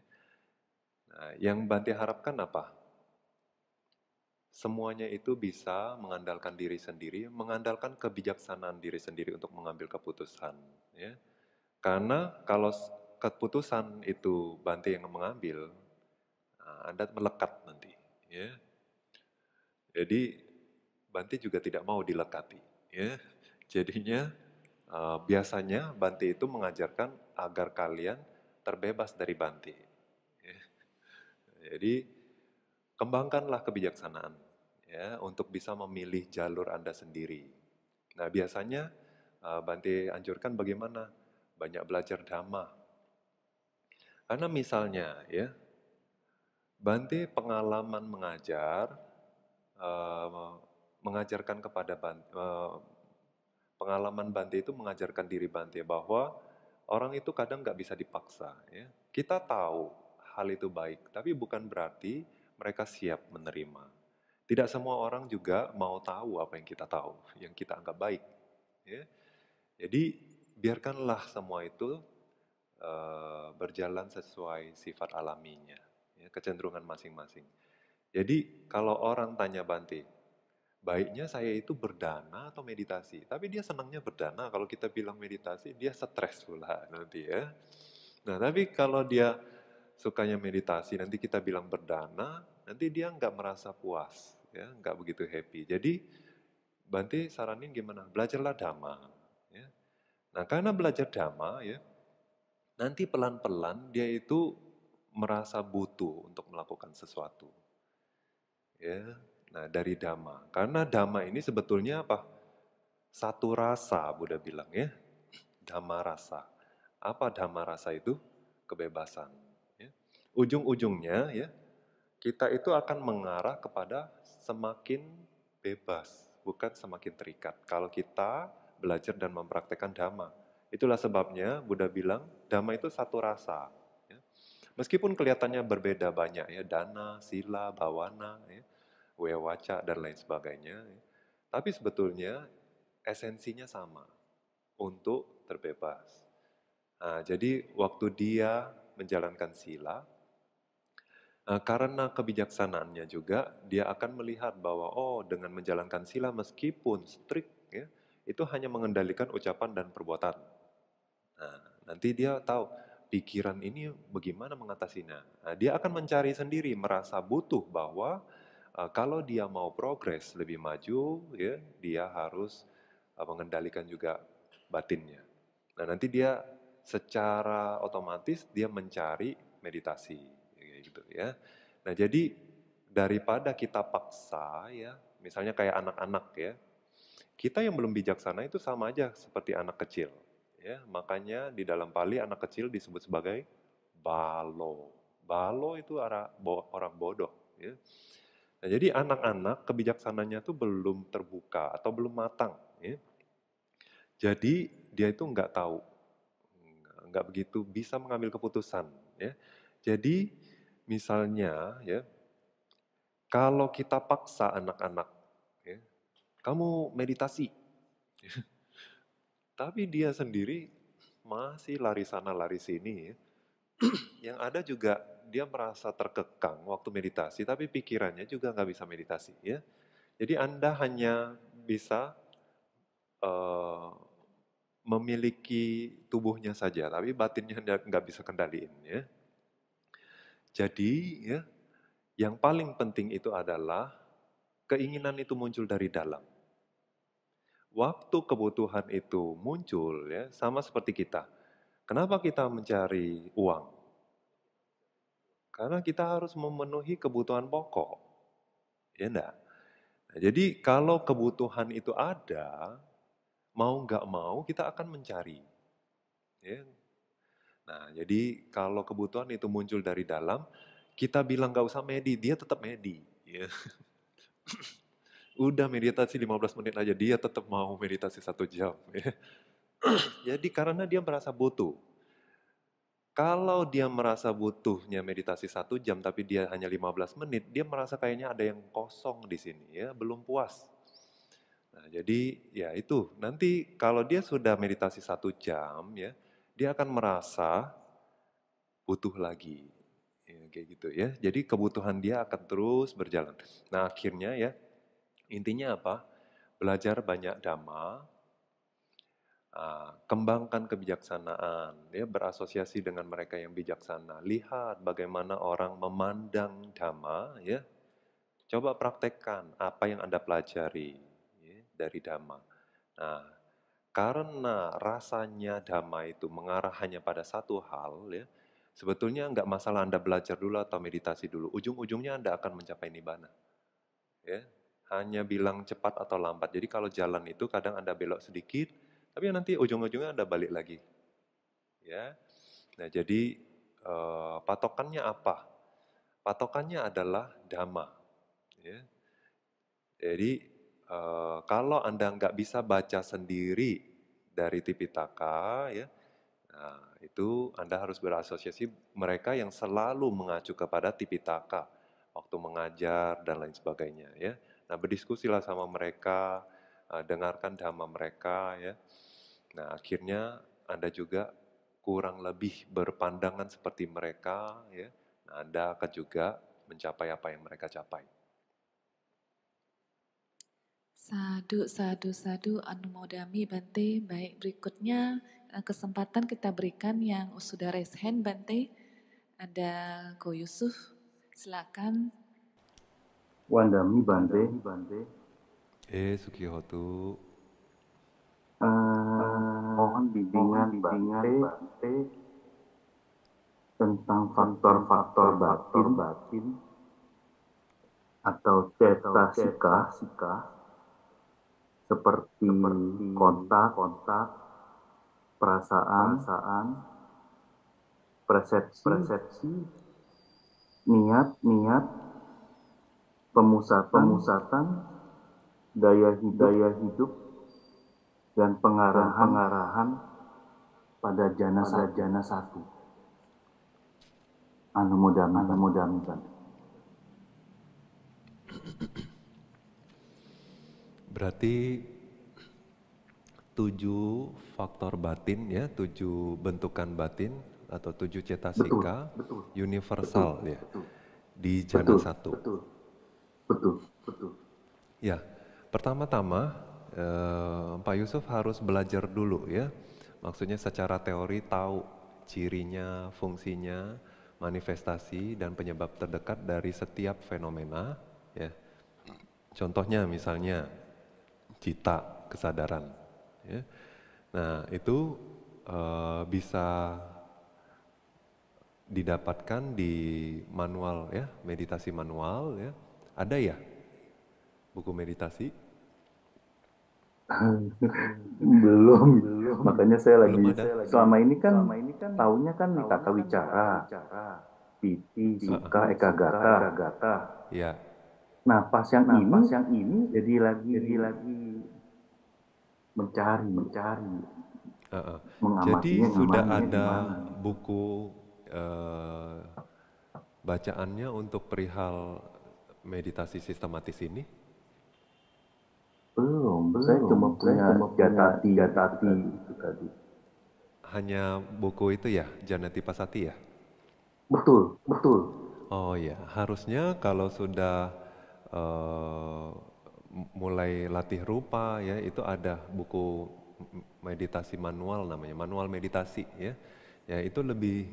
Nah, yang Banti harapkan apa? Semuanya itu bisa mengandalkan diri sendiri, mengandalkan kebijaksanaan diri sendiri untuk mengambil keputusan. Ya. Karena kalau keputusan itu Banti yang mengambil, nah, Anda melekat nanti. Ya. Jadi Banti juga tidak mau dilekati. Ya. Jadinya uh, biasanya Banti itu mengajarkan agar kalian terbebas dari Banti. Ya. Jadi kembangkanlah kebijaksanaan ya untuk bisa memilih jalur Anda sendiri. Nah biasanya uh, Banti anjurkan bagaimana banyak belajar dhamma. Karena misalnya ya Banti pengalaman mengajar eh, mengajarkan kepada Bante, eh, pengalaman Bante itu mengajarkan diri Bante bahwa orang itu kadang nggak bisa dipaksa. Ya. Kita tahu hal itu baik, tapi bukan berarti mereka siap menerima. Tidak semua orang juga mau tahu apa yang kita tahu, yang kita anggap baik. Ya. Jadi biarkanlah semua itu uh, berjalan sesuai sifat alaminya, ya, kecenderungan masing-masing. Jadi kalau orang tanya Bante, baiknya saya itu berdana atau meditasi. Tapi dia senangnya berdana. Kalau kita bilang meditasi, dia stres pula nanti ya. Nah, tapi kalau dia sukanya meditasi, nanti kita bilang berdana, nanti dia nggak merasa puas, ya nggak begitu happy. Jadi, Banti saranin gimana? Belajarlah dhamma. Ya. Nah, karena belajar dhamma, ya, nanti pelan-pelan dia itu merasa butuh untuk melakukan sesuatu. Ya, Nah, dari dhamma. Karena dhamma ini sebetulnya apa? Satu rasa, Buddha bilang ya. Dhamma rasa. Apa dhamma rasa itu? Kebebasan. Ya. Ujung-ujungnya ya, kita itu akan mengarah kepada semakin bebas, bukan semakin terikat. Kalau kita belajar dan mempraktekkan dhamma. Itulah sebabnya Buddha bilang, dhamma itu satu rasa. Ya. Meskipun kelihatannya berbeda banyak ya, dana, sila, bawana, ya wewaca, dan lain sebagainya. Ya. Tapi sebetulnya esensinya sama untuk terbebas. Nah, jadi waktu dia menjalankan sila, eh, karena kebijaksanaannya juga dia akan melihat bahwa oh dengan menjalankan sila meskipun strict ya, itu hanya mengendalikan ucapan dan perbuatan. Nah, nanti dia tahu pikiran ini bagaimana mengatasinya. Nah, dia akan mencari sendiri merasa butuh bahwa Eh, kalau dia mau progres lebih maju, ya dia harus uh, mengendalikan juga batinnya. Nah nanti dia secara otomatis dia mencari meditasi, gitu ya. Nah jadi daripada kita paksa ya, misalnya kayak anak-anak ya, kita yang belum bijaksana itu sama aja seperti anak kecil. Ya, makanya di dalam Pali anak kecil disebut sebagai balo. Balo itu orang bodoh. Ya. Nah, jadi anak-anak kebijaksanaannya itu belum terbuka atau belum matang. Ya. Jadi dia itu nggak tahu, nggak begitu bisa mengambil keputusan. Ya. Jadi misalnya ya, kalau kita paksa anak-anak, ya, kamu meditasi, ya. tapi dia sendiri masih lari sana lari sini. Ya. Yang ada juga dia merasa terkekang waktu meditasi, tapi pikirannya juga nggak bisa meditasi. Ya, jadi Anda hanya bisa uh, memiliki tubuhnya saja, tapi batinnya nggak bisa kendaliin. Ya, jadi ya, yang paling penting itu adalah keinginan itu muncul dari dalam. Waktu kebutuhan itu muncul, ya, sama seperti kita. Kenapa kita mencari uang? Karena kita harus memenuhi kebutuhan pokok. Ya enggak? Nah, jadi kalau kebutuhan itu ada, mau nggak mau kita akan mencari. Ya. Nah, jadi kalau kebutuhan itu muncul dari dalam, kita bilang nggak usah medi, dia tetap medi. Ya. Udah meditasi 15 menit aja, dia tetap mau meditasi satu jam. Ya. jadi karena dia merasa butuh. Kalau dia merasa butuhnya meditasi satu jam tapi dia hanya 15 menit, dia merasa kayaknya ada yang kosong di sini ya, belum puas. Nah jadi ya itu, nanti kalau dia sudah meditasi satu jam ya, dia akan merasa butuh lagi. Ya, kayak gitu ya, jadi kebutuhan dia akan terus berjalan. Nah akhirnya ya, intinya apa? Belajar banyak dhamma, Ah, kembangkan kebijaksanaan, ya berasosiasi dengan mereka yang bijaksana. Lihat bagaimana orang memandang dhamma, ya. Coba praktekkan apa yang Anda pelajari ya, dari dhamma. Nah, karena rasanya dhamma itu mengarah hanya pada satu hal, ya. Sebetulnya nggak masalah Anda belajar dulu atau meditasi dulu. Ujung-ujungnya Anda akan mencapai nibbana. Ya, hanya bilang cepat atau lambat. Jadi kalau jalan itu kadang Anda belok sedikit, tapi nanti ujung-ujungnya Anda balik lagi. Ya. Nah, jadi uh, patokannya apa? Patokannya adalah dhamma. Ya. Jadi uh, kalau Anda nggak bisa baca sendiri dari Tipitaka, ya, nah, itu Anda harus berasosiasi mereka yang selalu mengacu kepada Tipitaka waktu mengajar dan lain sebagainya. Ya. Nah, berdiskusilah sama mereka, eh, dengarkan dhamma mereka, ya Nah akhirnya Anda juga kurang lebih berpandangan seperti mereka, ya. Nah, Anda akan juga mencapai apa yang mereka capai. Sadu, sadu, sadu, anumodami Bante. Baik, berikutnya eh, kesempatan kita berikan yang sudah raise hand Bante. Ada Ko Yusuf, silakan. Wandami Bante, Bante. Eh, Sukihotu mohon bimbingan Bante tentang faktor-faktor batin, batin atau cetasika sika seperti, seperti kontak kontak perasaan perasaan persepsi persepsi niat niat pemusatan pemusatan daya hidup, daya hidup dan pengarahan-pengarahan pada jana pada jana satu. Anumodami, anumodami Berarti tujuh faktor batin ya, tujuh bentukan batin atau tujuh cetasika betul, betul, universal betul, ya betul, di jana betul, satu. Betul, betul, betul. Ya, pertama-tama Eh, Pak Yusuf harus belajar dulu ya. Maksudnya secara teori tahu cirinya, fungsinya, manifestasi dan penyebab terdekat dari setiap fenomena ya. Contohnya misalnya cita, kesadaran ya. Nah, itu e, bisa didapatkan di manual ya, meditasi manual ya. Ada ya buku meditasi? belum, belum. Makanya saya lagi ada. selama ini kan selama ini kan tahunnya kan Tata Wicara, piti Suka, Eka Gata, Gata. Iya. Nah, pas yang nah, ini, pas yang ini jadi lagi jadi lagi mencari, mencari. Uh, uh. Jadi sudah ada dimana. buku uh, bacaannya untuk perihal meditasi sistematis ini? Belum, belum. Saya cuma punya jatati, jatati itu tadi. Hanya buku itu ya, Janati Pasati ya? Betul, betul. Oh ya, harusnya kalau sudah uh, mulai latih rupa ya itu ada buku meditasi manual namanya, manual meditasi ya. Ya itu lebih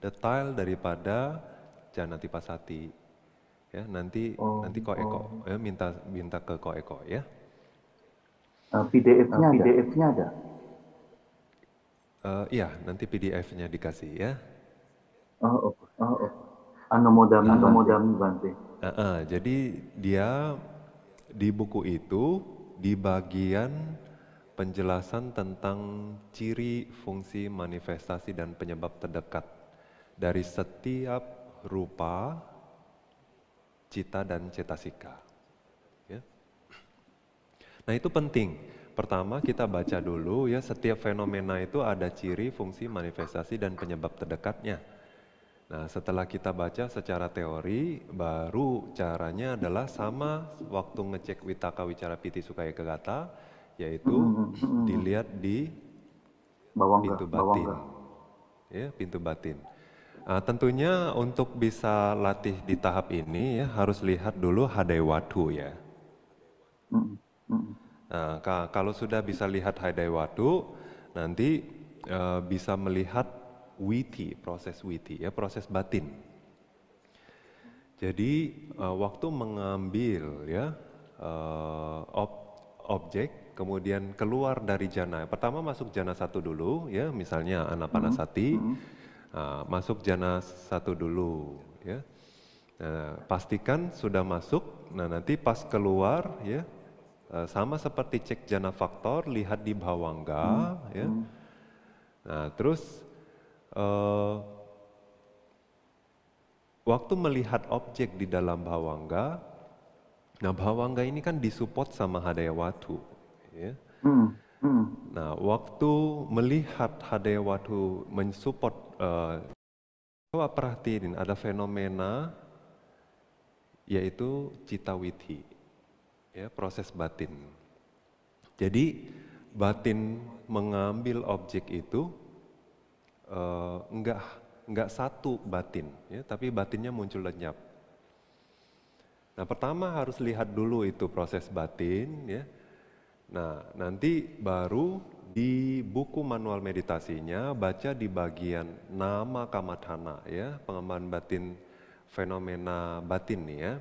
detail daripada Janati Pasati. Ya, nanti oh, nanti kok Eko oh. ya, minta minta ke kok Eko ya. Eh, PDF-nya uh, eh, PDF-nya ada. Uh, iya, nanti PDF-nya dikasih ya. Oh, oh, oh. oh. Anumodam, uh, iya, anumodam Bante. Uh, uh, jadi dia di buku itu di bagian penjelasan tentang ciri, fungsi, manifestasi dan penyebab terdekat dari setiap rupa, cita dan cetasika. Nah itu penting. Pertama kita baca dulu ya setiap fenomena itu ada ciri, fungsi, manifestasi dan penyebab terdekatnya. Nah, setelah kita baca secara teori, baru caranya adalah sama waktu ngecek Witaka Wicara Piti Sukaya Kegata, yaitu mm-hmm, mm-hmm. dilihat di Bawangga, pintu batin. Bawangga. Ya, pintu batin. Nah, tentunya untuk bisa latih di tahap ini ya harus lihat dulu hadewatu ya. Mm -mm. Nah, kalau sudah bisa lihat Haidaiwatu, nanti uh, bisa melihat witi, proses witi, ya proses batin. Jadi uh, waktu mengambil ya uh, ob, objek, kemudian keluar dari jana. Pertama masuk jana satu dulu, ya misalnya anapanasati, mm -hmm. uh, masuk jana satu dulu, ya. Nah, pastikan sudah masuk. Nah nanti pas keluar, ya Eh, sama seperti cek jana faktor, lihat di bawangga, hmm. ya. Hmm. Nah, terus uh, waktu melihat objek di dalam bawangga, nah bawangga ini kan disupport sama hadaya watu, ya. Hmm. Hmm. Nah, waktu melihat hadaya watu mensupport, uh, eh, coba perhatiin ada fenomena yaitu citawiti ya proses batin. Jadi batin mengambil objek itu uh, eh, enggak enggak satu batin, ya, tapi batinnya muncul lenyap. Nah pertama harus lihat dulu itu proses batin, ya. Nah nanti baru di buku manual meditasinya baca di bagian nama kamadhana ya pengembangan batin fenomena batin nih ya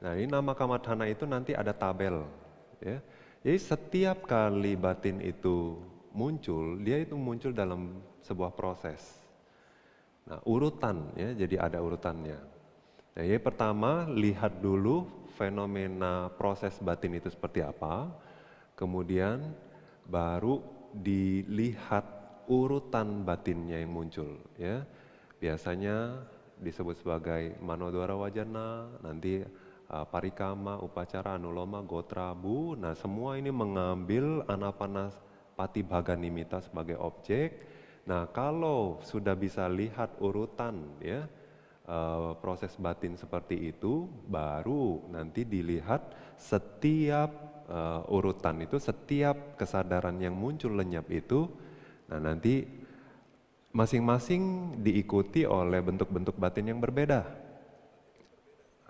Nah ini nama kamadhana itu nanti ada tabel. Ya. Jadi setiap kali batin itu muncul, dia itu muncul dalam sebuah proses. Nah urutan ya, jadi ada urutannya. Nah, jadi pertama lihat dulu fenomena proses batin itu seperti apa, kemudian baru dilihat urutan batinnya yang muncul. Ya biasanya disebut sebagai manodwara wajana, nanti uh, eh, parikama, upacara, anuloma, gotrabu. Nah, semua ini mengambil Anapanas pati baganimita sebagai objek. Nah, kalau sudah bisa lihat urutan ya eh, proses batin seperti itu, baru nanti dilihat setiap uh, urutan itu, setiap kesadaran yang muncul lenyap itu. Nah, nanti masing-masing diikuti oleh bentuk-bentuk batin yang berbeda.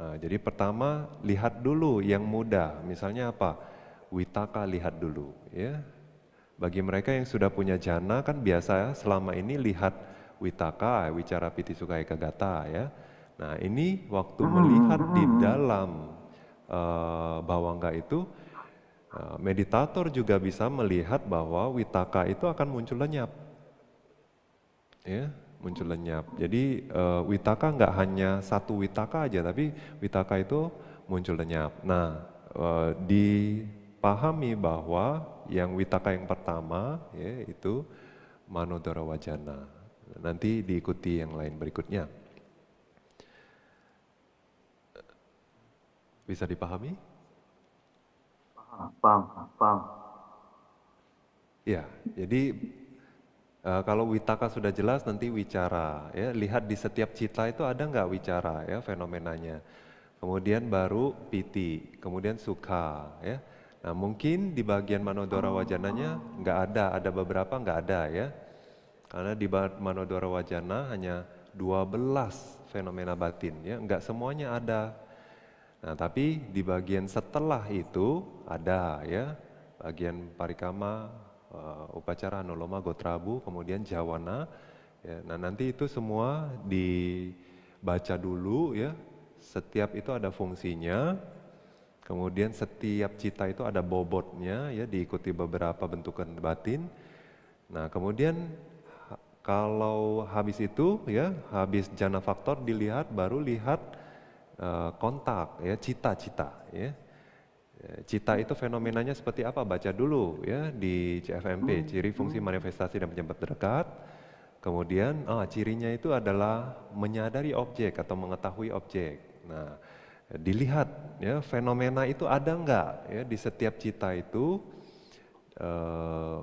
Nah, jadi pertama lihat dulu yang muda, misalnya apa? Witaka lihat dulu, ya. Bagi mereka yang sudah punya jana kan biasa ya. selama ini lihat witaka, wicara piti sukai kagata ya. Nah ini waktu melihat di dalam uh, bawangga itu, uh, meditator juga bisa melihat bahwa witaka itu akan muncul lenyap. Ya, muncul lenyap. Jadi uh, witaka nggak hanya satu witaka aja, tapi witaka itu muncul lenyap. Nah, uh, dipahami bahwa yang witaka yang pertama ya, itu manodara wajana. Nanti diikuti yang lain berikutnya. Bisa dipahami? Paham, paham, Ya, jadi Uh, kalau witaka sudah jelas nanti wicara ya lihat di setiap cita itu ada nggak wicara ya fenomenanya kemudian baru piti kemudian suka ya nah mungkin di bagian manodora wajananya nggak ada ada beberapa nggak ada ya karena di manodora wajana hanya 12 fenomena batin ya nggak semuanya ada nah tapi di bagian setelah itu ada ya bagian parikama uh, upacara Anoloma Gotrabu, kemudian Jawana. Ya, nah nanti itu semua dibaca dulu ya, setiap itu ada fungsinya, kemudian setiap cita itu ada bobotnya ya diikuti beberapa bentukan batin. Nah kemudian kalau habis itu ya habis jana faktor dilihat baru lihat uh, kontak ya cita-cita ya. Cita itu fenomenanya seperti apa? Baca dulu ya di CFMP, hmm. ciri fungsi hmm. manifestasi dan penyebab terdekat. Kemudian ah, cirinya itu adalah menyadari objek atau mengetahui objek. Nah, dilihat ya fenomena itu ada enggak ya di setiap cita itu eh,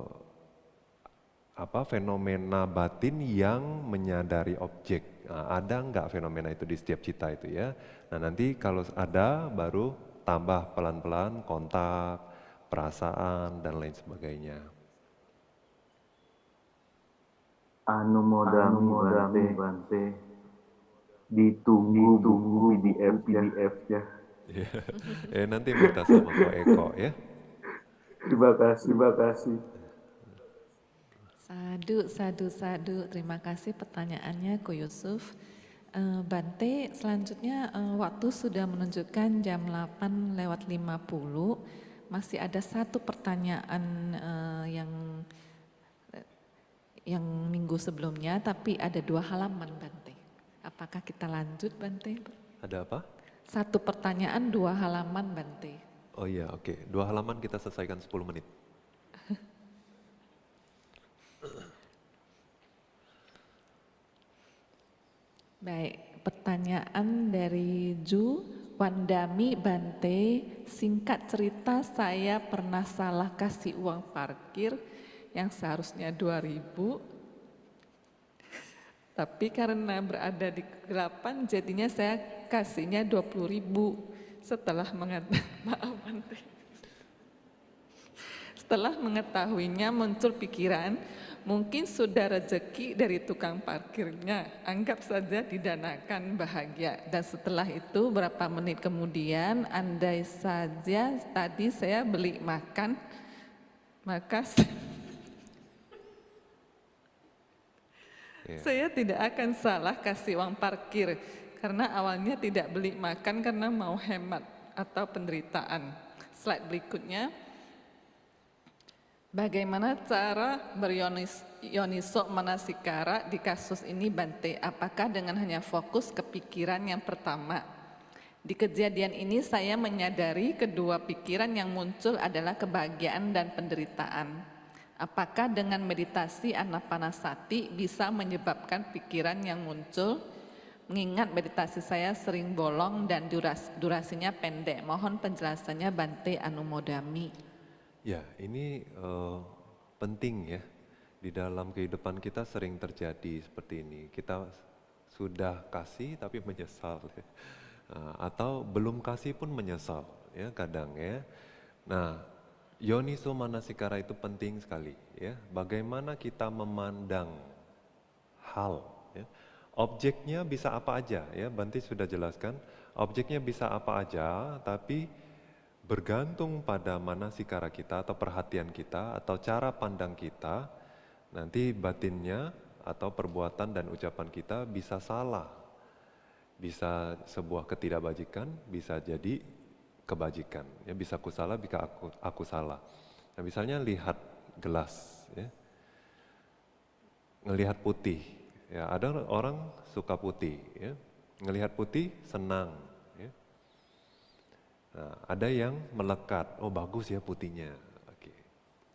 apa fenomena batin yang menyadari objek. Nah, ada enggak fenomena itu di setiap cita itu ya? Nah nanti kalau ada baru tambah pelan-pelan kontak, perasaan, dan lain sebagainya. Anumodami anu Bante, Bante. ditunggu, tunggu di FDF ya. ya. Iya. Eh nanti minta sama Pak Eko ya. Terima kasih, terima kasih. Sadu, sadu, sadu. Terima kasih pertanyaannya, Ko Yusuf. Eh, Bante, selanjutnya eh, waktu sudah menunjukkan jam 8 lewat 50. Masih ada satu pertanyaan eh, yang yang minggu sebelumnya, tapi ada dua halaman Bante. Apakah kita lanjut Bante? Ada apa? Satu pertanyaan, dua halaman Bante. Oh iya, oke. Okay. Dua halaman kita selesaikan 10 menit. Baik, pertanyaan dari Ju Wandami Bante, singkat cerita saya pernah salah kasih uang parkir yang seharusnya 2000 tapi karena berada di kegelapan jadinya saya kasihnya puluh ribu setelah mengetahui, maaf Setelah mengetahuinya muncul pikiran, Mungkin sudah rezeki dari tukang parkirnya, anggap saja didanakan bahagia. Dan setelah itu berapa menit kemudian, andai saja tadi saya beli makan, maka iya. saya tidak akan salah kasih uang parkir karena awalnya tidak beli makan karena mau hemat atau penderitaan. Slide berikutnya. Bagaimana cara berionis Yoniso manasikara di kasus ini Bante? Apakah dengan hanya fokus ke pikiran yang pertama? Di kejadian ini saya menyadari kedua pikiran yang muncul adalah kebahagiaan dan penderitaan. Apakah dengan meditasi anapanasati bisa menyebabkan pikiran yang muncul? Mengingat meditasi saya sering bolong dan duras, durasinya pendek, mohon penjelasannya Bante Anumodami. Ya, ini uh, penting ya. Di dalam kehidupan kita sering terjadi seperti ini. Kita sudah kasih tapi menyesal. Ya. Eh, atau belum kasih pun menyesal ya kadang ya. Nah, yoniso manasikara itu penting sekali ya. Bagaimana kita memandang hal ya. Objeknya bisa apa aja ya, Banti sudah jelaskan. Objeknya bisa apa aja, tapi bergantung pada mana sikara kita atau perhatian kita atau cara pandang kita, nanti batinnya atau perbuatan dan ucapan kita bisa salah. Bisa sebuah ketidakbajikan, bisa jadi kebajikan. Ya, bisa aku salah, bisa aku, aku salah. Nah, misalnya lihat gelas, ya. ngelihat putih. Ya, ada orang suka putih, ya. ngelihat putih senang, Nah, ada yang melekat, oh bagus ya putihnya. Oke.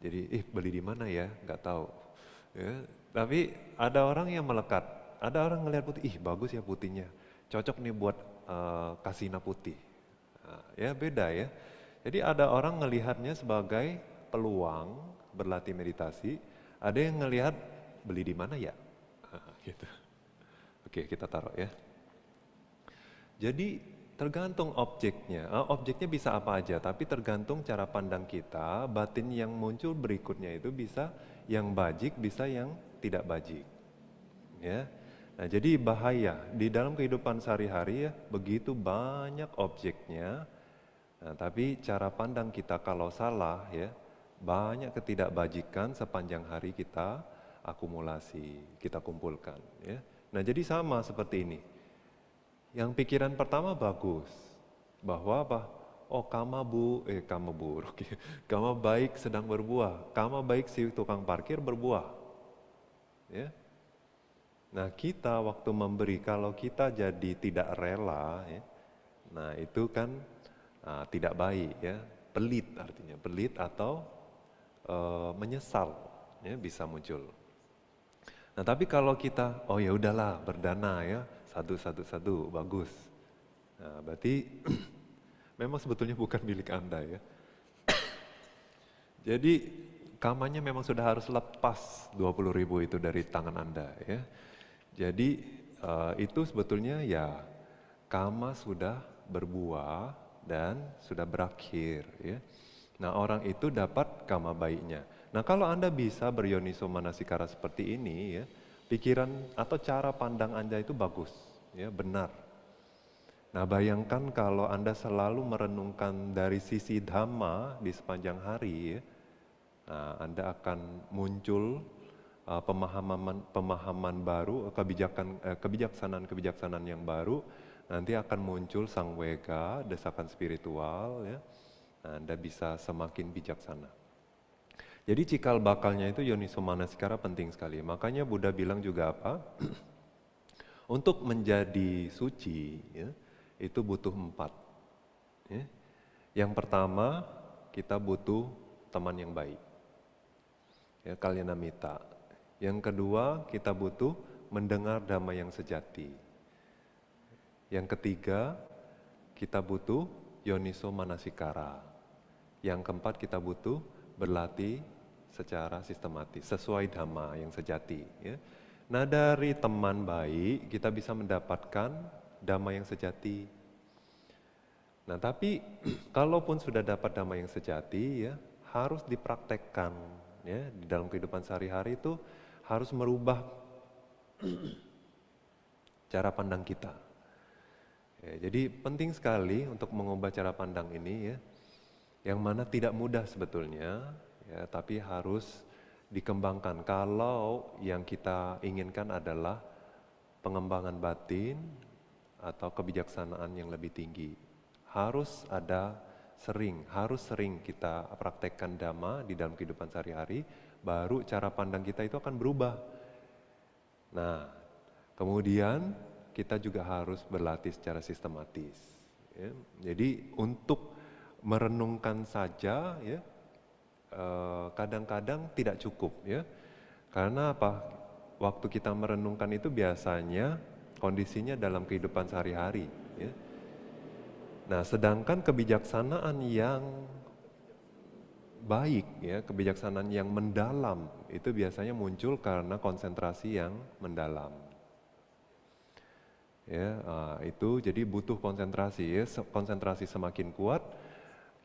Jadi, ih beli di mana ya? Gak tahu. Ya, tapi ada orang yang melekat, ada orang ngelihat putih, ih bagus ya putihnya. Cocok nih buat uh, kasina putih. Nah, ya beda ya. Jadi ada orang ngelihatnya sebagai peluang berlatih meditasi, ada yang ngelihat beli di mana ya? Gitu. Oke, kita taruh ya. Jadi Tergantung objeknya. Eh, objeknya bisa apa aja, tapi tergantung cara pandang kita, batin yang muncul berikutnya itu bisa yang bajik, bisa yang tidak bajik. Ya. Nah, jadi bahaya di dalam kehidupan sehari-hari ya, begitu banyak objeknya. Nah, tapi cara pandang kita kalau salah ya, banyak ketidakbajikan sepanjang hari kita akumulasi, kita kumpulkan ya. Nah, jadi sama seperti ini. Yang pikiran pertama bagus, bahwa apa? Oh kama bu, eh kama buruk, ya. kama baik sedang berbuah, kama baik si tukang parkir berbuah. Ya. Nah kita waktu memberi, kalau kita jadi tidak rela, ya, nah itu kan nah, tidak baik ya, pelit artinya, pelit atau e, menyesal ya, bisa muncul. Nah tapi kalau kita, oh ya udahlah berdana ya, satu satu satu bagus. Nah, berarti memang sebetulnya bukan milik anda ya. Jadi kamanya memang sudah harus lepas 20 ribu itu dari tangan anda ya. Jadi uh, itu sebetulnya ya kama sudah berbuah dan sudah berakhir ya. Nah orang itu dapat kama baiknya. Nah kalau anda bisa beryoniso manasikara seperti ini ya, pikiran atau cara pandang Anda itu bagus, ya benar. Nah bayangkan kalau Anda selalu merenungkan dari sisi dhamma di sepanjang hari, ya, nah, Anda akan muncul uh, pemahaman pemahaman baru, kebijakan uh, eh, kebijaksanaan kebijaksanaan yang baru, nanti akan muncul sang wega, desakan spiritual, ya. Nah, Anda bisa semakin bijaksana. Jadi cikal bakalnya itu yoniso manasikara penting sekali. Makanya Buddha bilang juga apa? Untuk menjadi suci ya, itu butuh empat. Ya. Yang pertama kita butuh teman yang baik. Ya, kalyanamita. Yang kedua kita butuh mendengar dhamma yang sejati. Yang ketiga kita butuh yoniso manasikara. Yang keempat kita butuh berlatih secara sistematis sesuai dhamma yang sejati. Ya. Nah dari teman baik kita bisa mendapatkan dhamma yang sejati. Nah tapi kalaupun sudah dapat dhamma yang sejati ya harus dipraktekkan ya di dalam kehidupan sehari-hari itu harus merubah cara pandang kita. Ya, jadi penting sekali untuk mengubah cara pandang ini ya, yang mana tidak mudah sebetulnya ya, tapi harus dikembangkan. Kalau yang kita inginkan adalah pengembangan batin atau kebijaksanaan yang lebih tinggi, harus ada sering, harus sering kita praktekkan dhamma di dalam kehidupan sehari-hari, baru cara pandang kita itu akan berubah. Nah, kemudian kita juga harus berlatih secara sistematis. Ya. Jadi untuk merenungkan saja, ya, Eh, kadang-kadang tidak cukup ya. Karena apa? Waktu kita merenungkan itu biasanya kondisinya dalam kehidupan sehari-hari ya. Nah, sedangkan kebijaksanaan yang baik ya, kebijaksanaan yang mendalam itu biasanya muncul karena konsentrasi yang mendalam. Ya, eh, itu jadi butuh konsentrasi ya, konsentrasi semakin kuat,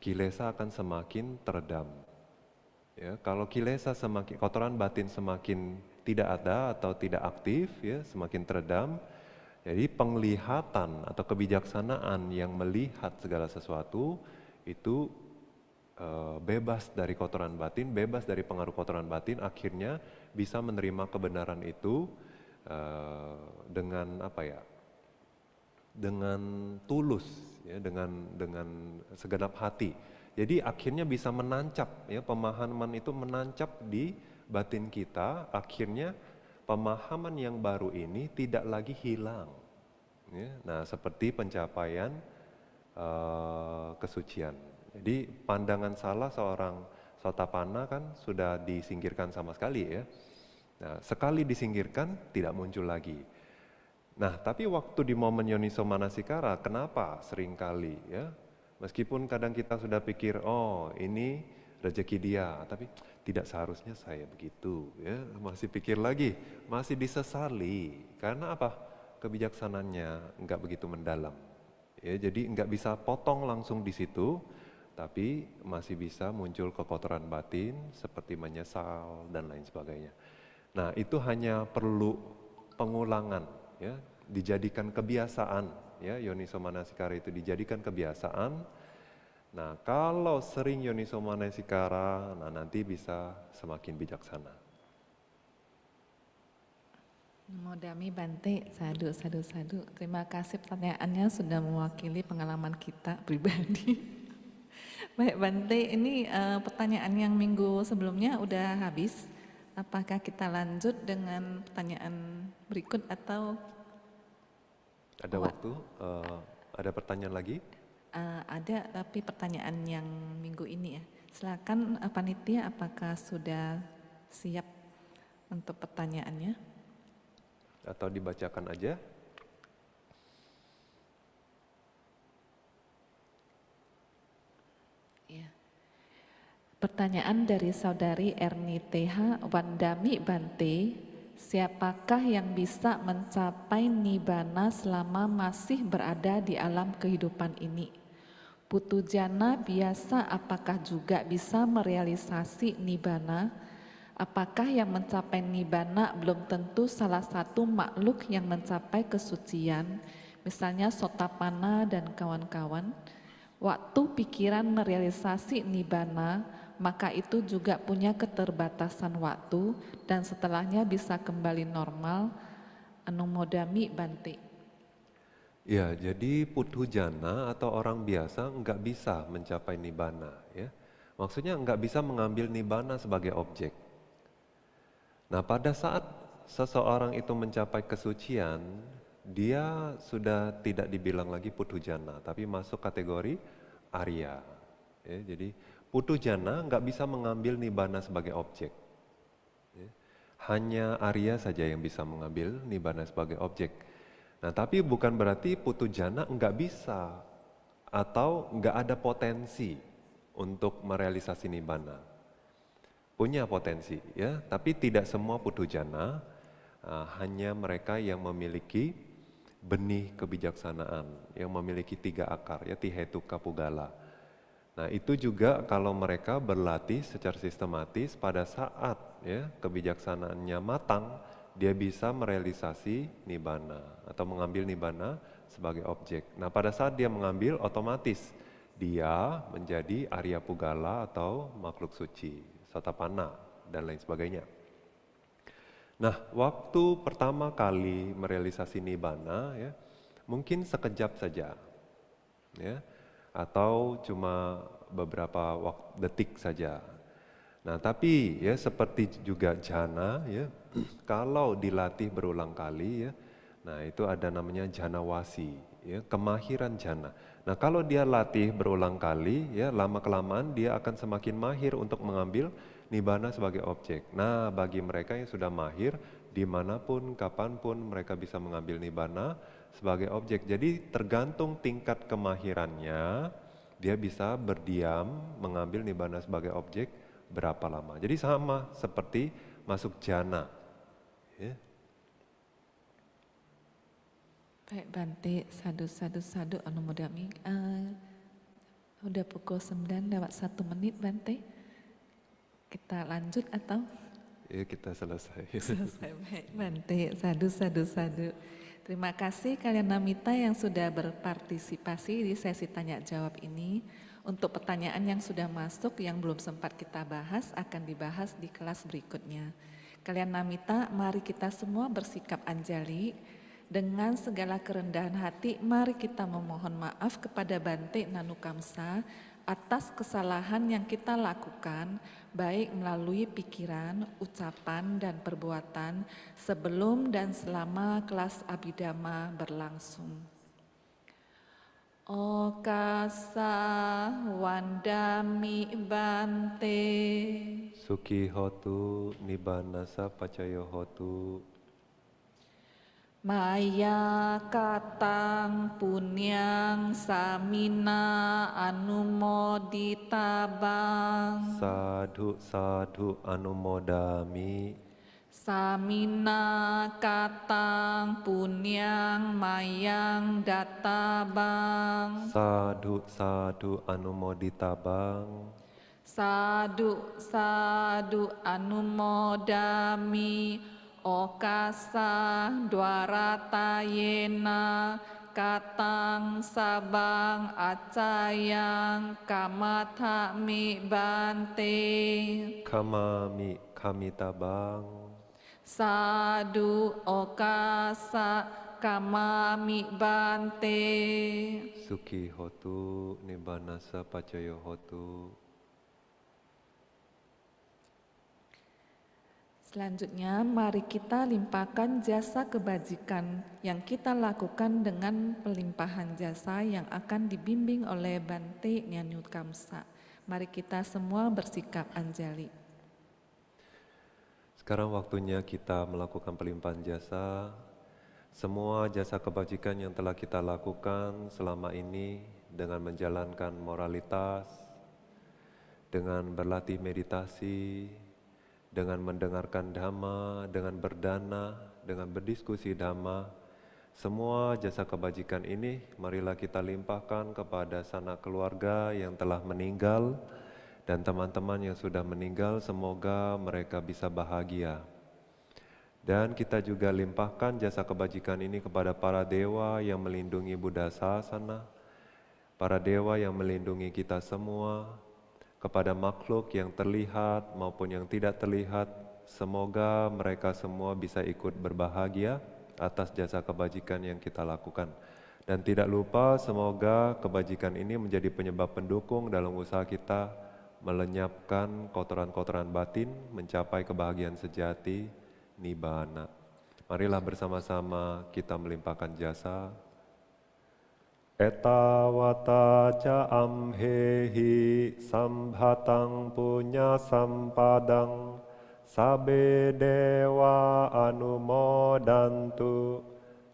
kilesa akan semakin teredam. Ya, kalau kilesa semakin kotoran batin semakin tidak ada atau tidak aktif, ya, semakin teredam. Jadi penglihatan atau kebijaksanaan yang melihat segala sesuatu itu e, bebas dari kotoran batin, bebas dari pengaruh kotoran batin, akhirnya bisa menerima kebenaran itu e, dengan apa ya? Dengan tulus, ya, dengan dengan segenap hati jadi akhirnya bisa menancap ya pemahaman itu menancap di batin kita akhirnya pemahaman yang baru ini tidak lagi hilang. Ya, nah seperti pencapaian uh, kesucian. Jadi pandangan salah seorang sotapana kan sudah disingkirkan sama sekali ya. Nah, sekali disingkirkan tidak muncul lagi. Nah, tapi waktu di momen Yoniso Manasikara, kenapa seringkali ya Meskipun kadang kita sudah pikir, oh ini rezeki dia, tapi tidak seharusnya saya begitu. Ya, masih pikir lagi, masih disesali. Karena apa? kebijaksanaannya nggak begitu mendalam. Ya, jadi nggak bisa potong langsung di situ, tapi masih bisa muncul kekotoran batin seperti menyesal dan lain sebagainya. Nah itu hanya perlu pengulangan, ya, dijadikan kebiasaan ya yoniso manasikara itu dijadikan kebiasaan. Nah, kalau sering yoniso manasikara, nah nanti bisa semakin bijaksana. Modami Bante, sadu, sadu, sadu. Terima kasih pertanyaannya sudah mewakili pengalaman kita pribadi. Baik Bante, ini uh, pertanyaan yang minggu sebelumnya udah habis. Apakah kita lanjut dengan pertanyaan berikut atau ada Wah. waktu? Uh, ada pertanyaan lagi? Uh, ada, tapi pertanyaan yang minggu ini ya. Silakan uh, panitia, apakah sudah siap untuk pertanyaannya? Atau dibacakan aja? Ya. Pertanyaan dari saudari Erni TH Wandami Bante Siapakah yang bisa mencapai nibana selama masih berada di alam kehidupan ini? Putu jana biasa apakah juga bisa merealisasi nibana? Apakah yang mencapai nibana belum tentu salah satu makhluk yang mencapai kesucian, misalnya sotapana dan kawan-kawan? Waktu pikiran merealisasi nibana, maka itu juga punya keterbatasan waktu dan setelahnya bisa kembali normal anumodami banti. Ya, jadi putu jana atau orang biasa nggak bisa mencapai nibana ya. Maksudnya nggak bisa mengambil nibana sebagai objek. Nah pada saat seseorang itu mencapai kesucian, dia sudah tidak dibilang lagi putu jana, tapi masuk kategori Arya. Ya, jadi Putu Jana nggak bisa mengambil nibana sebagai objek. Ya. Hanya Arya saja yang bisa mengambil nibana sebagai objek. Nah tapi bukan berarti Putu Jana nggak bisa atau nggak ada potensi untuk merealisasi nibana. Punya potensi ya, tapi tidak semua Putu Jana, uh, hanya mereka yang memiliki benih kebijaksanaan, yang memiliki tiga akar, ya hetu kapugala Nah, itu juga kalau mereka berlatih secara sistematis pada saat ya kebijaksanaannya matang, dia bisa merealisasi nibana atau mengambil nibana sebagai objek. Nah, pada saat dia mengambil otomatis dia menjadi Arya Pugala atau makhluk suci, Satapana dan lain sebagainya. Nah, waktu pertama kali merealisasi nibana ya, mungkin sekejap saja. Ya atau cuma beberapa waktu, detik saja. Nah, tapi ya seperti juga jana ya, kalau dilatih berulang kali ya, nah itu ada namanya jana wasi, ya, kemahiran jana. Nah, kalau dia latih berulang kali ya, lama kelamaan dia akan semakin mahir untuk mengambil nibana sebagai objek. Nah, bagi mereka yang sudah mahir, dimanapun, kapanpun mereka bisa mengambil nibana sebagai objek. Jadi tergantung tingkat kemahirannya, dia bisa berdiam mengambil nibbana sebagai objek berapa lama. Jadi sama seperti masuk jana. Ya. Baik Bante, sadu-sadu sadu anumodami. Uh, eh, udah pukul 9 lewat satu menit Bante. Kita lanjut atau? Ya kita selesai. Selesai, baik Bante, sadu-sadu sadu. sadu, sadu sadu Terima kasih kalian Namita yang sudah berpartisipasi di sesi tanya jawab ini. Untuk pertanyaan yang sudah masuk yang belum sempat kita bahas akan dibahas di kelas berikutnya. Kalian Namita, mari kita semua bersikap anjali. Dengan segala kerendahan hati, mari kita memohon maaf kepada Bante Nanukamsa atas kesalahan yang kita lakukan baik melalui pikiran, ucapan, dan perbuatan sebelum dan selama kelas abidama berlangsung. Okasa wandami bante Suki hotu nibanasa pacayo hotu Maya katang punyang samina anumodita bang Sadhu sadhu anumodami Samina katang punyang mayang data bang Sadhu sadhu anumodita bang Sadhu sadhu anumodami okasa dwarata yena katang sabang acayang kamatami bante kamami bang sadu okasa kamami bante suki hotu nibanasa pacayo hotu Selanjutnya, mari kita limpahkan jasa kebajikan yang kita lakukan dengan pelimpahan jasa yang akan dibimbing oleh Bante Nyanyut Kamsa. Mari kita semua bersikap anjali. Sekarang waktunya kita melakukan pelimpahan jasa. Semua jasa kebajikan yang telah kita lakukan selama ini dengan menjalankan moralitas, dengan berlatih meditasi, dengan mendengarkan dhamma, dengan berdana, dengan berdiskusi dhamma. Semua jasa kebajikan ini marilah kita limpahkan kepada sanak keluarga yang telah meninggal dan teman-teman yang sudah meninggal semoga mereka bisa bahagia. Dan kita juga limpahkan jasa kebajikan ini kepada para dewa yang melindungi Buddha Sasana, para dewa yang melindungi kita semua, kepada makhluk yang terlihat maupun yang tidak terlihat, semoga mereka semua bisa ikut berbahagia atas jasa kebajikan yang kita lakukan. Dan tidak lupa, semoga kebajikan ini menjadi penyebab pendukung dalam usaha kita melenyapkan kotoran-kotoran batin, mencapai kebahagiaan sejati, nibana. Marilah bersama-sama kita melimpahkan jasa Etawata ca amhehi sambhatang punya sampadang Sabe dewa anumodantu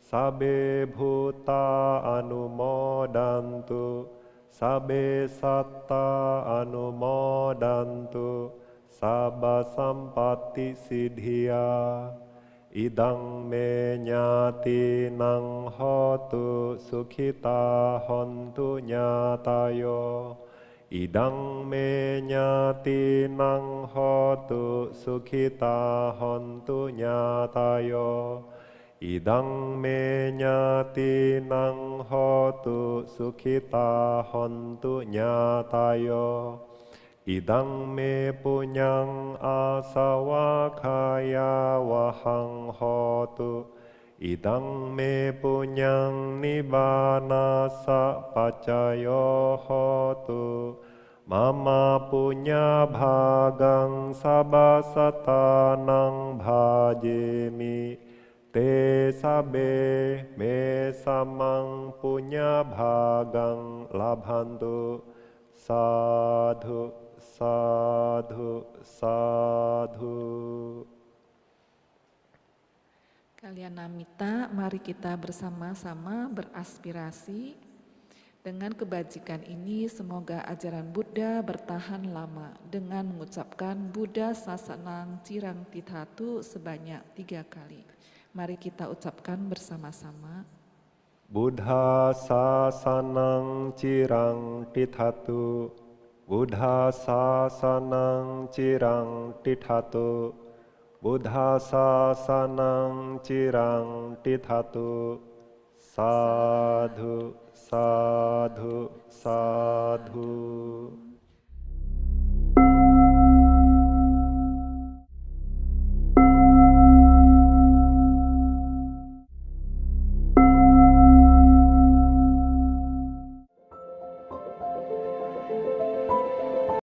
Sabe bhuta anumodantu Sabe satta anumodantu Sabasampati sampati Idang menyati nang hotu sukita hontu nyatayo. Idang menyati nang hotu sukita hontu nyatayo. Idang menyati nang hotu sukita hontu nyatayo. Idang me punyang asawa kaya wahang hotu Idang me punyang nibana sa pacayo hotu Mama punya bhagang sabasatanang bhajemi Te sabe me samang punya bhagang labhantu sadhu sadhu, sadhu. Kalian Namita, mari kita bersama-sama beraspirasi. Dengan kebajikan ini, semoga ajaran Buddha bertahan lama dengan mengucapkan Buddha Sasanang Cirang Tithatu sebanyak tiga kali. Mari kita ucapkan bersama-sama. Buddha Sasanang Cirang Tithatu. බුද්ධාසාසනං චිරං ටිඨතු බුද්ධාසාසනං චිරං ටිඨතු साधु साधु साधु